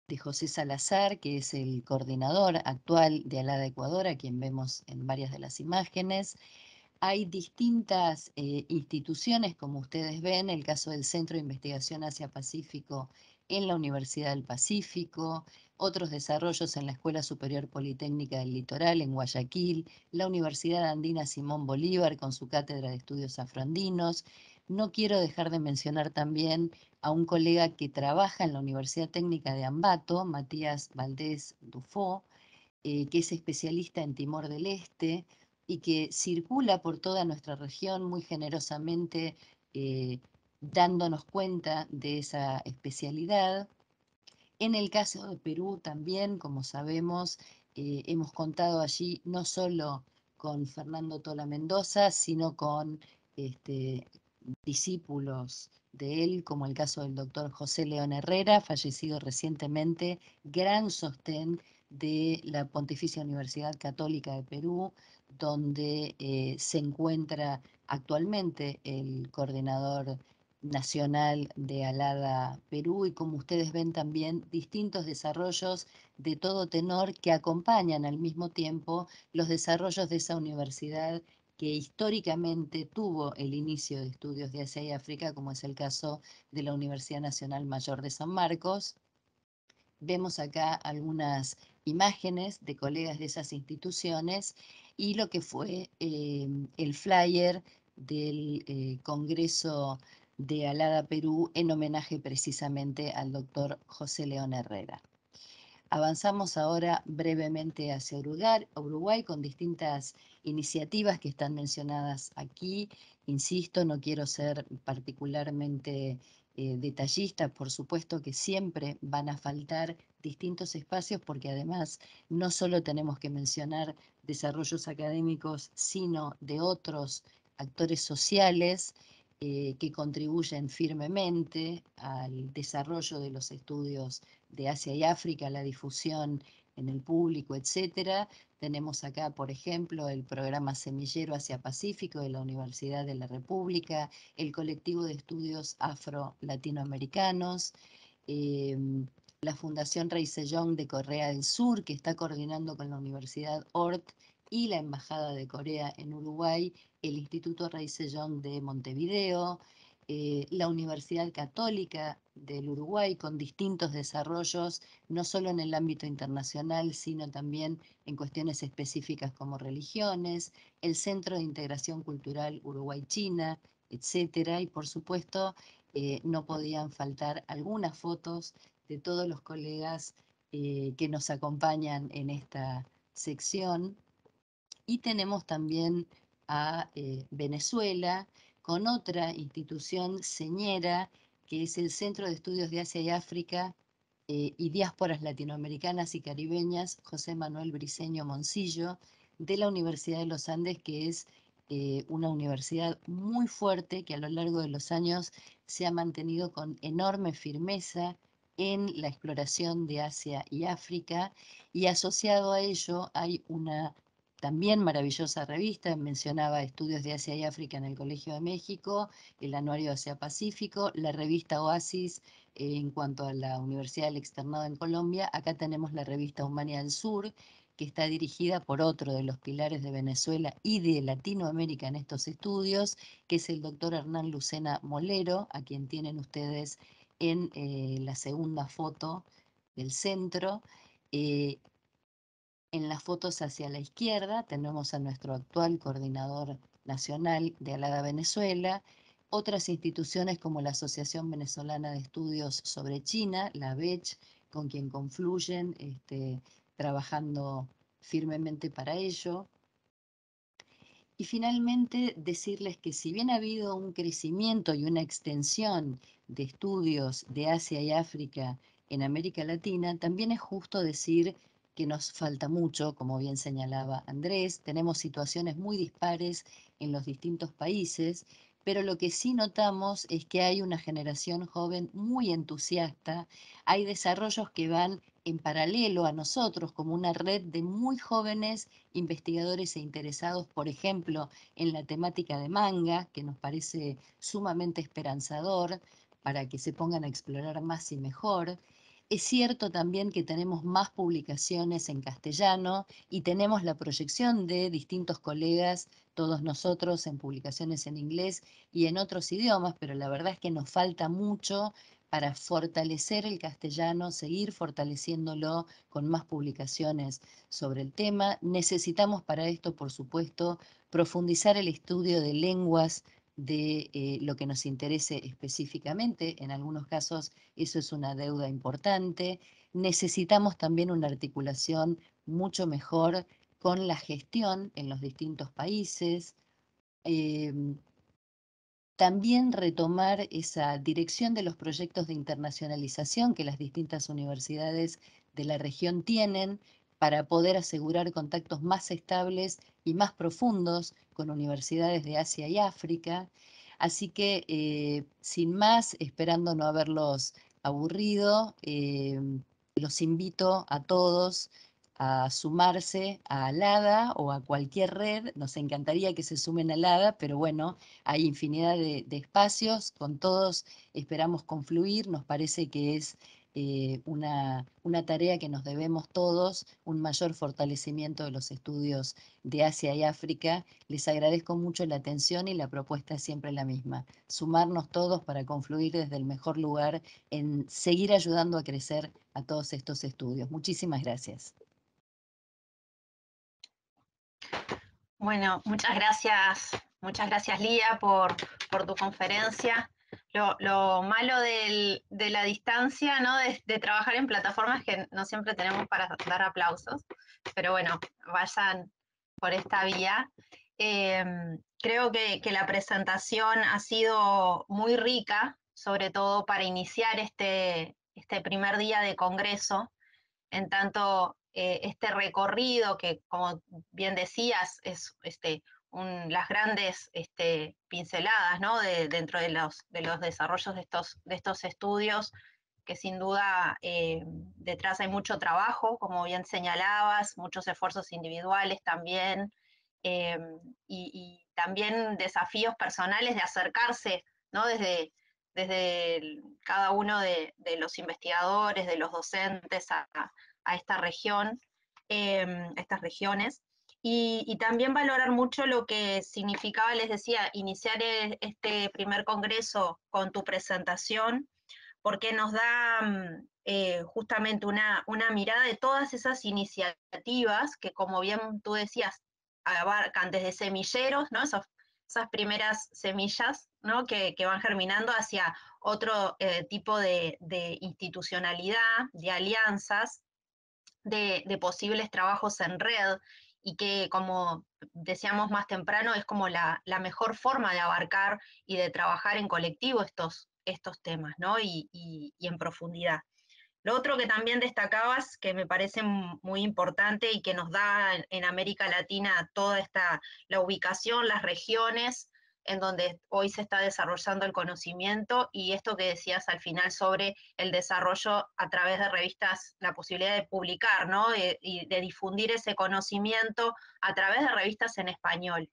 de José Salazar, que es el coordinador actual de Alada Ecuador, a quien vemos en varias de las imágenes, hay distintas eh, instituciones, como ustedes ven, el caso del Centro de Investigación Asia-Pacífico en la Universidad del Pacífico, otros desarrollos en la Escuela Superior Politécnica del Litoral en Guayaquil, la Universidad Andina Simón Bolívar con su cátedra de estudios Afroandinos. No quiero dejar de mencionar también a un colega que trabaja en la Universidad Técnica de Ambato, Matías Valdés Dufó, eh, que es especialista en Timor del Este, y que circula por toda nuestra región muy generosamente, eh, dándonos cuenta de esa especialidad. En el caso de Perú también, como sabemos, eh, hemos contado allí no solo con Fernando Tola Mendoza, sino con este, discípulos de él, como el caso del doctor José León Herrera, fallecido recientemente, gran sostén de la Pontificia Universidad Católica de Perú, donde eh, se encuentra actualmente el coordinador nacional de Alada Perú y como ustedes ven también distintos desarrollos de todo tenor que acompañan al mismo tiempo los desarrollos de esa universidad que históricamente tuvo el inicio de estudios de Asia y África, como es el caso de la Universidad Nacional Mayor de San Marcos, Vemos acá algunas imágenes de colegas de esas instituciones y lo que fue em, el flyer del eh, Congreso de Alada Perú en homenaje precisamente al doctor José León Herrera. Avanzamos ahora brevemente hacia Uruguay, Uruguay con distintas iniciativas que están mencionadas aquí. Insisto, no quiero ser particularmente eh, detallista, por supuesto que siempre van a faltar distintos espacios porque además no solo tenemos que mencionar desarrollos académicos, sino de otros actores sociales eh, que contribuyen firmemente al desarrollo de los estudios de Asia y África, la difusión en el público, etcétera. Tenemos acá, por ejemplo, el programa Semillero hacia Pacífico de la Universidad de la República, el colectivo de estudios afro-latinoamericanos, em, la Fundación Rey de Corea del Sur, que está coordinando con la Universidad Ort y la Embajada de Corea en Uruguay, el Instituto Rey de Montevideo, eh, la Universidad Católica del Uruguay con distintos desarrollos, no solo en el ámbito internacional, sino también en cuestiones específicas como religiones, el Centro de Integración Cultural Uruguay-China, etcétera, y por supuesto eh, no podían faltar algunas fotos de todos los colegas eh, que nos acompañan en esta sección. Y tenemos también a eh, Venezuela con otra institución señera que es el Centro de Estudios de Asia y África eh, y Diásporas Latinoamericanas y Caribeñas, José Manuel Briceño Moncillo, de la Universidad de los Andes, que es eh, una universidad muy fuerte que a lo largo de los años se ha mantenido con enorme firmeza en la exploración de Asia y África y asociado a ello hay una también maravillosa revista, mencionaba Estudios de Asia y África en el Colegio de México, el Anuario Asia-Pacífico, la revista Oasis eh, en cuanto a la Universidad del Externado en Colombia, acá tenemos la revista Humanidad del Sur, que está dirigida por otro de los pilares de Venezuela y de Latinoamérica en estos estudios, que es el doctor Hernán Lucena Molero, a quien tienen ustedes en eh, la segunda foto del centro. Eh, en las fotos hacia la izquierda tenemos a nuestro actual coordinador nacional de Alada Venezuela, otras instituciones como la Asociación Venezolana de Estudios sobre China, la BECH, con quien confluyen, este, trabajando firmemente para ello. Y finalmente decirles que si bien ha habido un crecimiento y una extensión de estudios de Asia y África en América Latina, también es justo decir que nos falta mucho, como bien señalaba Andrés. Tenemos situaciones muy dispares en los distintos países, pero lo que sí notamos es que hay una generación joven muy entusiasta, hay desarrollos que van en paralelo a nosotros como una red de muy jóvenes investigadores e interesados, por ejemplo, en la temática de manga, que nos parece sumamente esperanzador para que se pongan a explorar más y mejor es cierto también que tenemos más publicaciones en castellano y tenemos la proyección de distintos colegas, todos nosotros, en publicaciones en inglés y en otros idiomas, pero la verdad es que nos falta mucho para fortalecer el castellano, seguir fortaleciéndolo con más publicaciones sobre el tema. Necesitamos para esto, por supuesto, profundizar el estudio de lenguas de eh, lo que nos interese específicamente. En algunos casos eso es una deuda importante. Necesitamos también una articulación mucho mejor con la gestión en los distintos países. Em, también retomar esa dirección de los proyectos de internacionalización que las distintas universidades de la región tienen para poder asegurar contactos más estables y más profundos con universidades de Asia y África. Así que, eh, sin más, esperando no haberlos aburrido, eh, los invito a todos a sumarse a Alada o a cualquier red. Nos encantaría que se sumen a Alada, pero bueno, hay infinidad de, de espacios, con todos esperamos confluir, nos parece que es eh, una, tarea que nos debemos todos, un mayor fortalecimiento de los estudios de Asia y África. Les agradezco mucho la atención y la propuesta es siempre la misma, sumarnos todos para confluir desde el mejor lugar en seguir ayudando a crecer a todos estos estudios. Muchísimas gracias. Bueno, muchas gracias, muchas gracias Lía por tu conferencia lo, malo de la distancia, De, trabajar en plataformas que no siempre tenemos para dar aplausos, pero bueno, vayan por esta vía. Em, creo que, la presentación ha sido muy rica, sobre todo para iniciar este, este primer día de Congreso, en tanto eh, este recorrido que, como bien decías, es este, las grandes este, pinceladas dentro de los, desarrollos de estos, estudios, que sin duda eh, detrás hay mucho trabajo, como bien señalabas, muchos esfuerzos individuales también, eh, y, también desafíos personales de acercarse desde, cada uno de, los investigadores, de los docentes a, esta región, a eh, estas regiones. Y, también valorar mucho lo que significaba, les decía, iniciar e, este primer congreso con tu presentación, porque nos da mm, eh, justamente una, mirada de todas esas iniciativas que, como bien tú decías, abarcan desde semilleros, esas, primeras semillas que, van germinando hacia otro eh, tipo de, institucionalidad, de alianzas, de posibles trabajos en red y que, como decíamos más temprano, es como la, mejor forma de abarcar y de trabajar en colectivo estos, estos temas, ¿no? Y, en profundidad. Lo otro que también destacabas, que me parece muy importante y que nos da en, América Latina toda esta, la ubicación, las regiones, en donde hoy se está desarrollando el conocimiento y esto que decías al final sobre el desarrollo a través de revistas, la posibilidad de publicar, ¿no? Eh, y de difundir ese conocimiento a través de revistas en español,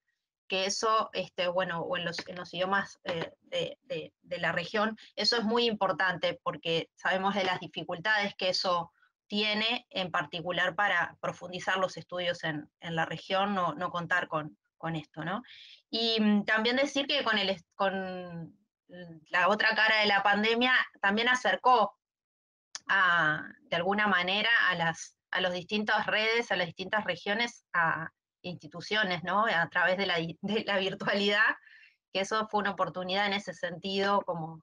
que eso, este, bueno, o en los, en los idiomas eh, de, la región, eso es muy importante porque sabemos de las dificultades que eso tiene en particular para profundizar los estudios en, la región, no, contar con, con esto, ¿no? Y mm, también decir que con, el, con la otra cara de la pandemia también acercó a, de alguna manera a las a distintas redes, a las distintas regiones, a instituciones, ¿no? A través de la, virtualidad, que eso fue una oportunidad en ese sentido, como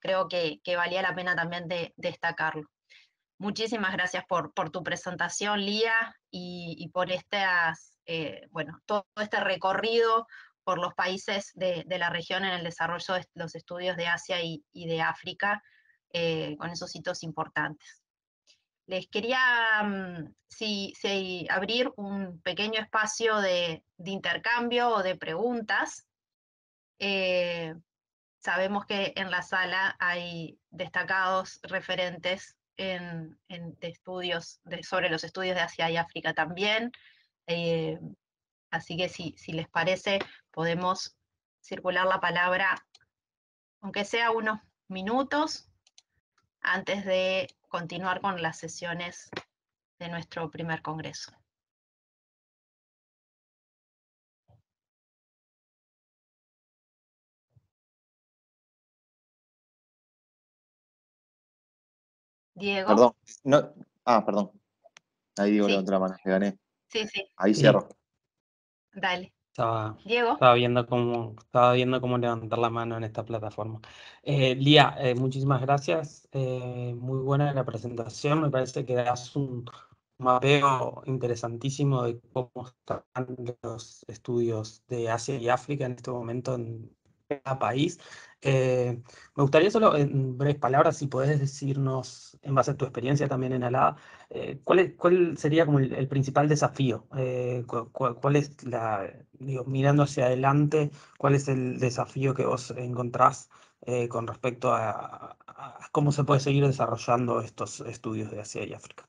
creo que, valía la pena también destacarlo. Muchísimas gracias por, tu presentación, Lía, y, y por eh, bueno, todo este recorrido por los países de, la región en el desarrollo de los estudios de Asia y, de África, eh, con esos hitos importantes. Les quería mm, si, abrir un pequeño espacio de, intercambio o de preguntas. Eh, sabemos que en la sala hay destacados referentes en, de sobre los estudios de Asia y África también. Eh, Así que si, les parece, podemos circular la palabra, aunque sea unos minutos, antes de continuar con las sesiones de nuestro primer congreso. Diego. Perdón. ah, perdón. Ahí digo la otra mano que gané. Sí, sí. Ahí cierro. Dale. Diego. Estaba viendo cómo, estaba viendo cómo levantar la mano en esta plataforma. Eh, Lía, eh, muchísimas gracias. Eh, muy buena la presentación. Me parece que das un mapeo interesantísimo de cómo están los estudios de Asia y África en este momento a país. Eh, me gustaría solo en breves palabras, si podés decirnos, en base a tu experiencia también en Alada, eh, ¿cuál, sería como el, principal desafío? Eh, ¿Cuál es la, mirando hacia adelante, cuál es el desafío que vos encontrás con respecto a, cómo se puede seguir desarrollando estos estudios de Asia y África?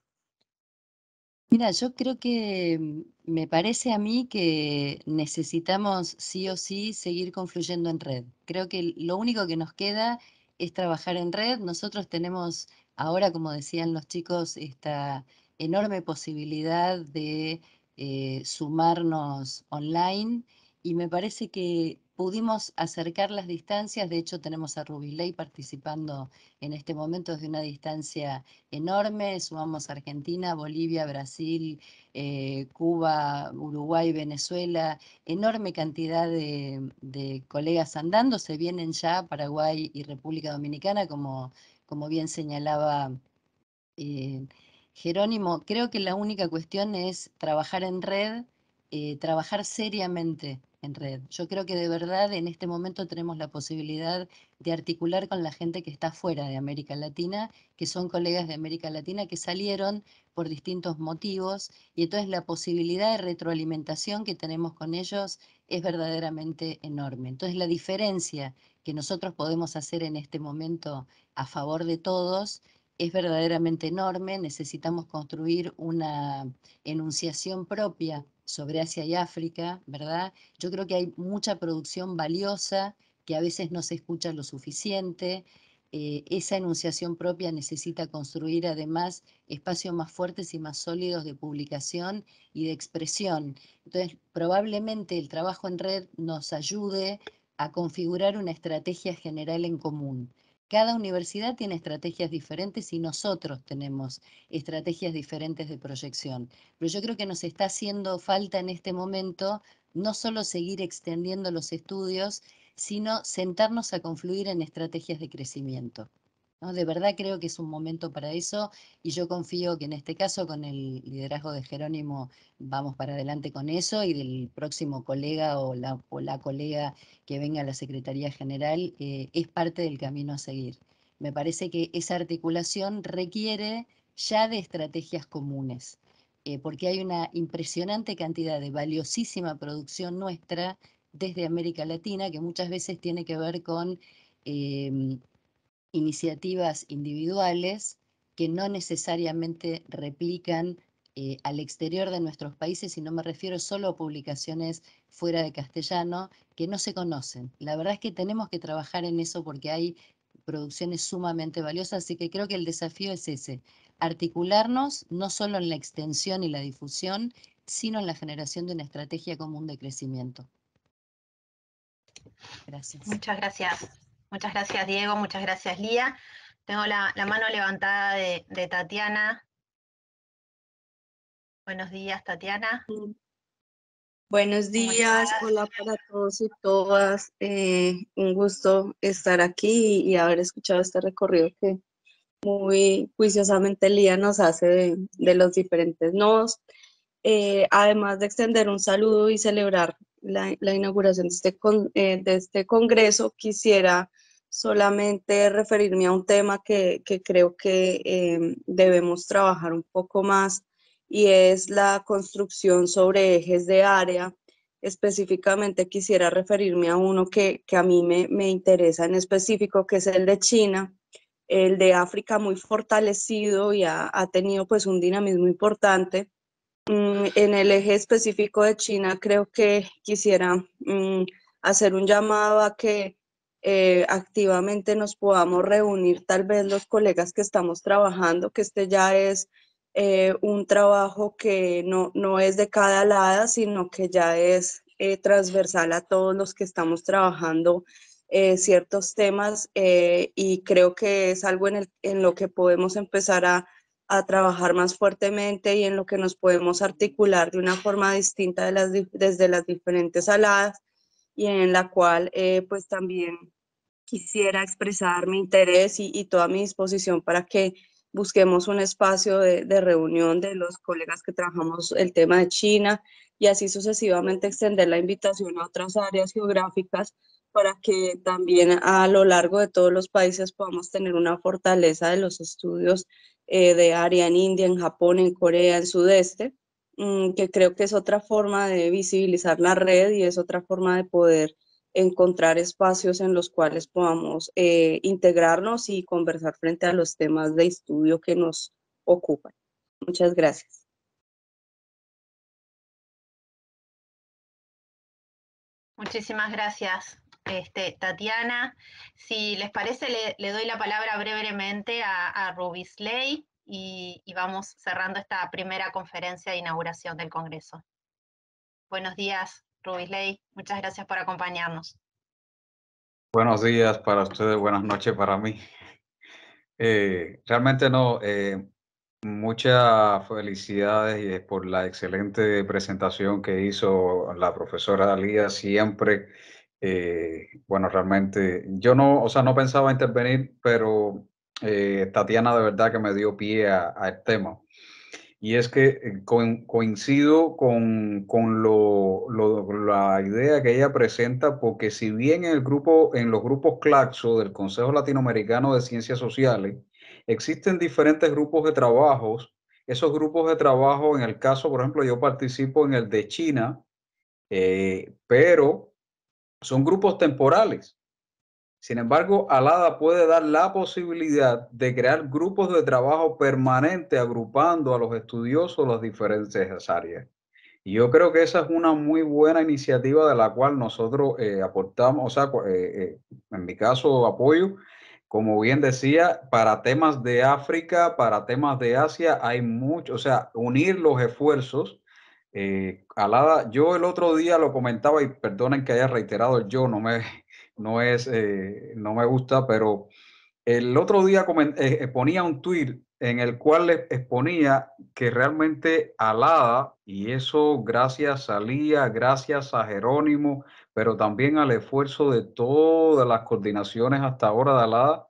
Mira, yo creo que mm, me parece a mí que necesitamos sí o sí seguir confluyendo en red. Creo que lo único que nos queda es trabajar en red. Nosotros tenemos ahora, como decían los chicos, esta enorme posibilidad de eh, sumarnos online y me parece que pudimos acercar las distancias, de hecho tenemos a Ley participando en este momento desde una distancia enorme, sumamos Argentina, Bolivia, Brasil, eh, Cuba, Uruguay, Venezuela, enorme cantidad de, colegas andando, se vienen ya Paraguay y República Dominicana, como, como bien señalaba. Eh, Jerónimo, creo que la única cuestión es trabajar en red, eh, trabajar seriamente en red. Yo creo que de verdad en este momento tenemos la posibilidad de articular con la gente que está fuera de América Latina, que son colegas de América Latina que salieron por distintos motivos y entonces la posibilidad de retroalimentación que tenemos con ellos es verdaderamente enorme. Entonces la diferencia que nosotros podemos hacer en este momento a favor de todos es verdaderamente enorme, necesitamos construir una enunciación propia sobre Asia y África, ¿verdad? Yo creo que hay mucha producción valiosa que a veces no se escucha lo suficiente. Eh, esa enunciación propia necesita construir además espacios más fuertes y más sólidos de publicación y de expresión. Entonces, probablemente el trabajo en red nos ayude a configurar una estrategia general en común. Cada universidad tiene estrategias diferentes y nosotros tenemos estrategias diferentes de proyección. Pero yo creo que nos está haciendo falta en este momento no solo seguir extendiendo los estudios, sino sentarnos a confluir en estrategias de crecimiento. De verdad creo que es un momento para eso y yo confío que en este caso con el liderazgo de Jerónimo vamos para adelante con eso y del próximo colega o la, la colega que venga a la Secretaría General eh, es parte del camino a seguir. Me parece que esa articulación requiere ya de estrategias comunes. Eh, porque hay una impresionante cantidad de valiosísima producción nuestra desde América Latina que muchas veces tiene que ver con eh, iniciativas individuales que no necesariamente replican eh, al exterior de nuestros países, y no me refiero solo a publicaciones fuera de castellano, que no se conocen. La verdad es que tenemos que trabajar en eso porque hay producciones sumamente valiosas, así que creo que el desafío es ese, articularnos no solo en la extensión y la difusión, sino en la generación de una estrategia común de crecimiento. Gracias. Muchas gracias. Muchas gracias, Diego. Muchas gracias, Lía. Tengo la, mano levantada de, Tatiana. Buenos días, Tatiana. Buenos días, hola para todos y todas. Eh, un gusto estar aquí y haber escuchado este recorrido que muy juiciosamente Lía nos hace de, los diferentes nodos. Eh, además de extender un saludo y celebrar la, inauguración este, eh, de este congreso, quisiera solamente referirme a un tema que, creo que em, debemos trabajar un poco más y es la construcción sobre ejes de área. Específicamente quisiera referirme a uno que, a mí me, interesa en específico, que es el de China, el de África muy fortalecido y ha, tenido pues un dinamismo importante. Mm, en el eje específico de China creo que quisiera mm, hacer un llamado a que eh, activamente nos podamos reunir, tal vez los colegas que estamos trabajando, que este ya es eh, un trabajo que no, no es de cada alada, sino que ya es eh, transversal a todos los que estamos trabajando ciertos temas y creo que es algo en, el, en lo que podemos empezar a, a trabajar más fuertemente y en lo que nos podemos articular de una forma distinta de las, desde las diferentes aladas y en la cual eh, pues también quisiera expresar mi interés y, toda mi disposición para que busquemos un espacio de, reunión de los colegas que trabajamos el tema de China y así sucesivamente extender la invitación a otras áreas geográficas para que también a lo largo de todos los países podamos tener una fortaleza de los estudios eh, de área en India, en Japón, en Corea, en Sudeste, Mm, que creo que es otra forma de visibilizar la red y es otra forma de poder encontrar espacios en los cuales podamos eh, integrarnos y conversar frente a los temas de estudio que nos ocupan. Muchas gracias. Muchísimas gracias, este, Tatiana. Si les parece, le, doy la palabra brevemente a, a Slay y, vamos cerrando esta primera conferencia de inauguración del Congreso. Buenos días, Ley, Muchas gracias por acompañarnos. Buenos días para ustedes, buenas noches para mí. Eh, realmente no, eh, muchas felicidades por la excelente presentación que hizo la profesora Dalía siempre. Eh, bueno, realmente yo no, o sea, no pensaba intervenir, pero eh, Tatiana de verdad que me dio pie a a tema. Y es que eh, coincido con, lo, la idea que ella presenta, porque si bien en, el grupo, en los grupos CLACSO del Consejo Latinoamericano de Ciencias Sociales existen diferentes grupos de trabajos, esos grupos de trabajo, en el caso, por ejemplo, yo participo en el de China, eh, pero son grupos temporales. Sin embargo, Alada puede dar la posibilidad de crear grupos de trabajo permanente agrupando a los estudiosos las diferentes áreas. Y yo creo que esa es una muy buena iniciativa de la cual nosotros eh, aportamos, o sea, eh, eh, en mi caso apoyo, como bien decía, para temas de África, para temas de Asia, hay mucho, o sea, unir los esfuerzos Alada, yo el otro día lo comentaba y perdonen que haya reiterado yo, no me, no es, eh, no me gusta, pero el otro día eh, eh, ponía un tweet en el cual le exponía que realmente Alada, y eso gracias a Lía, gracias a Jerónimo, pero también al esfuerzo de todas las coordinaciones hasta ahora de Alada,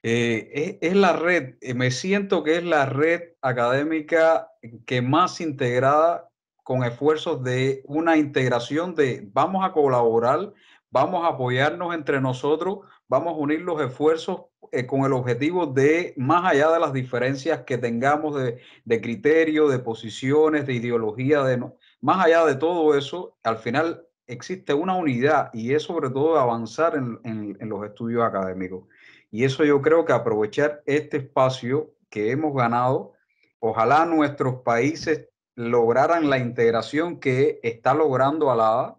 es, la red, me siento que es la red académica que más integrada con esfuerzos de una integración de vamos a colaborar vamos a apoyarnos entre nosotros, vamos a unir los esfuerzos eh, con el objetivo de, más allá de las diferencias que tengamos de, de criterio, de posiciones, de ideología, de más allá de todo eso, al final existe una unidad y es sobre todo avanzar en, en los estudios académicos. Y eso yo creo que aprovechar este espacio que hemos ganado, ojalá nuestros países lograran la integración que está logrando Alada,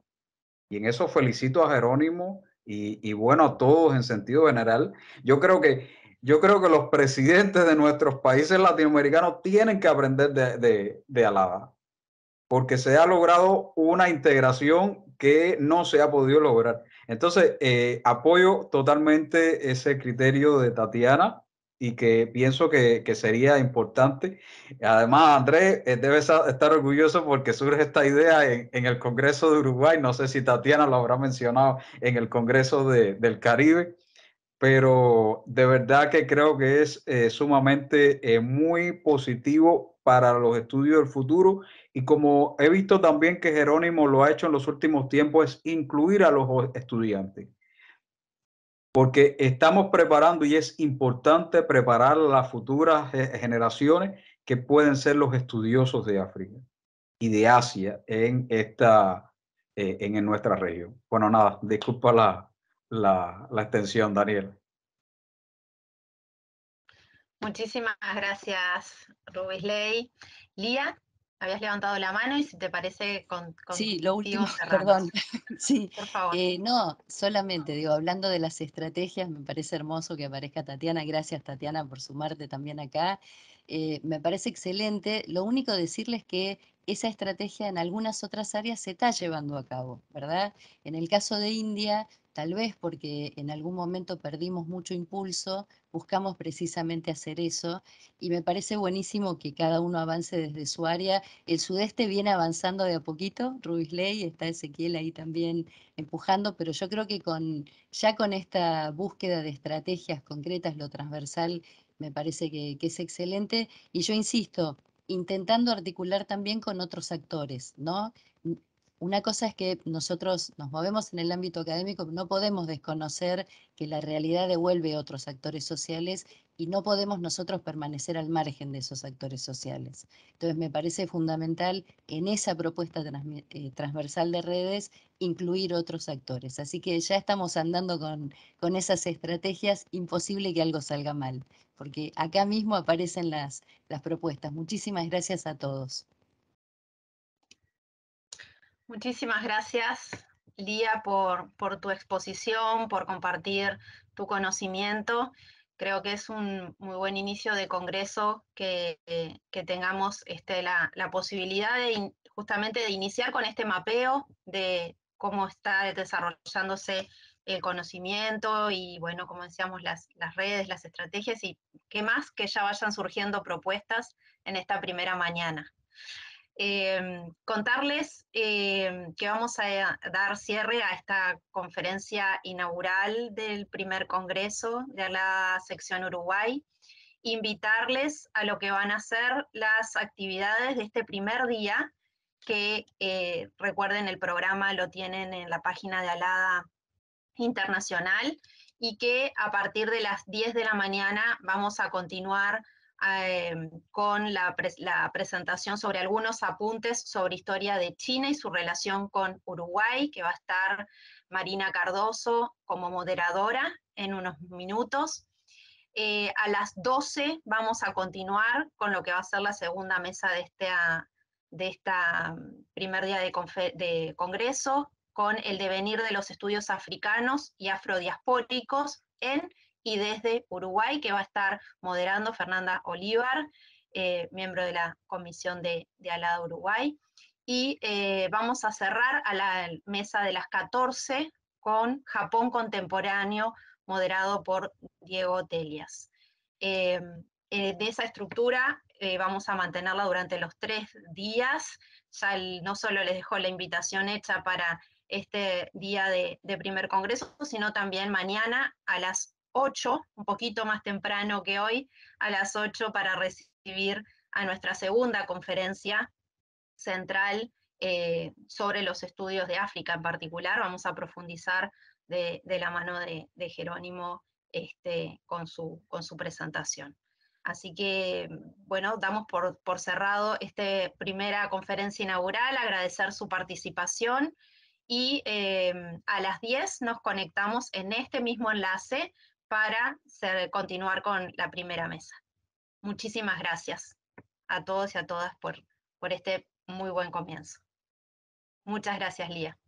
y en eso felicito a Jerónimo y, bueno, a todos en sentido general. Yo creo que, yo creo que los presidentes de nuestros países latinoamericanos tienen que aprender de, Alaba, porque se ha logrado una integración que no se ha podido lograr. Entonces, eh, apoyo totalmente ese criterio de Tatiana y que pienso que, que, sería importante. Además, Andrés eh, debes estar orgulloso porque surge esta idea en, el Congreso de Uruguay, no sé si Tatiana lo habrá mencionado en el Congreso de, del Caribe, pero de verdad que creo que es eh, sumamente eh, muy positivo para los estudios del futuro y como he visto también que Jerónimo lo ha hecho en los últimos tiempos, es incluir a los estudiantes porque estamos preparando y es importante preparar las futuras generaciones que pueden ser los estudiosos de África y de Asia en, esta, eh, en nuestra región. Bueno, nada, disculpa la, la extensión, Daniel. Muchísimas gracias, Ley. Lía, habías levantado la mano y si te parece con, sí lo último <laughs> perdón sí eh, no solamente digo hablando de las estrategias me parece hermoso que aparezca Tatiana gracias Tatiana por sumarte también acá eh, me parece excelente lo único decirles que esa estrategia en algunas otras áreas se está llevando a cabo, ¿verdad? En el caso de India, tal vez porque en algún momento perdimos mucho impulso, buscamos precisamente hacer eso y me parece buenísimo que cada uno avance desde su área. El sudeste viene avanzando de a poquito, Ley, está Ezequiel ahí también empujando, pero yo creo que con, ya con esta búsqueda de estrategias concretas, lo transversal, me parece que, que es excelente y yo insisto, intentando articular también con otros actores, ¿no? una cosa es que nosotros nos movemos en el ámbito académico, no podemos desconocer que la realidad devuelve otros actores sociales y no podemos nosotros permanecer al margen de esos actores sociales. Entonces me parece fundamental en esa propuesta eh, transversal de redes incluir otros actores. Así que ya estamos andando con, esas estrategias, imposible que algo salga mal, porque acá mismo aparecen las propuestas. Muchísimas gracias a todos. Muchísimas gracias, Lía, por, tu exposición, por compartir tu conocimiento. Creo que es un muy buen inicio de congreso que, eh, tengamos este, la, posibilidad de justamente de iniciar con este mapeo de cómo está desarrollándose el conocimiento y, bueno, como decíamos, las, las, redes, las estrategias y qué más que ya vayan surgiendo propuestas en esta primera mañana. Em, contarles em, que vamos a dar cierre a esta conferencia inaugural del primer congreso de la sección Uruguay, invitarles a lo que van a ser las actividades de este primer día, que eh, recuerden el programa lo tienen en la página de Alada Internacional, y que a partir de las 10 de la mañana vamos a continuar eh, con la, presentación sobre algunos apuntes sobre historia de China y su relación con Uruguay, que va a estar Marina Cardoso como moderadora en unos minutos. Eh, a las 12 vamos a continuar con lo que va a ser la segunda mesa de este de esta mm, primer día de, de congreso, con el devenir de los estudios africanos y afrodiaspóricos en y desde Uruguay, que va a estar moderando Fernanda Olivar, eh, miembro de la Comisión de, de Alada Uruguay. Y eh, vamos a cerrar a la mesa de las 14 con Japón Contemporáneo, moderado por Diego Telias. Eh, de esa estructura vamos a mantenerla durante los tres días. Ya no solo les dejo la invitación hecha para este día de, de primer congreso, sino también mañana a las 8, un poquito más temprano que hoy, a las 8 para recibir a nuestra segunda conferencia central eh, sobre los estudios de África en particular. Vamos a profundizar de, la mano de, Jerónimo este, con, su, con su presentación. Así que, bueno, damos por, cerrado esta primera conferencia inaugural, agradecer su participación y eh, a las 10 nos conectamos en este mismo enlace para continuar con la primera mesa. Muchísimas gracias a todos y a todas por, por este muy buen comienzo. Muchas gracias, Lía.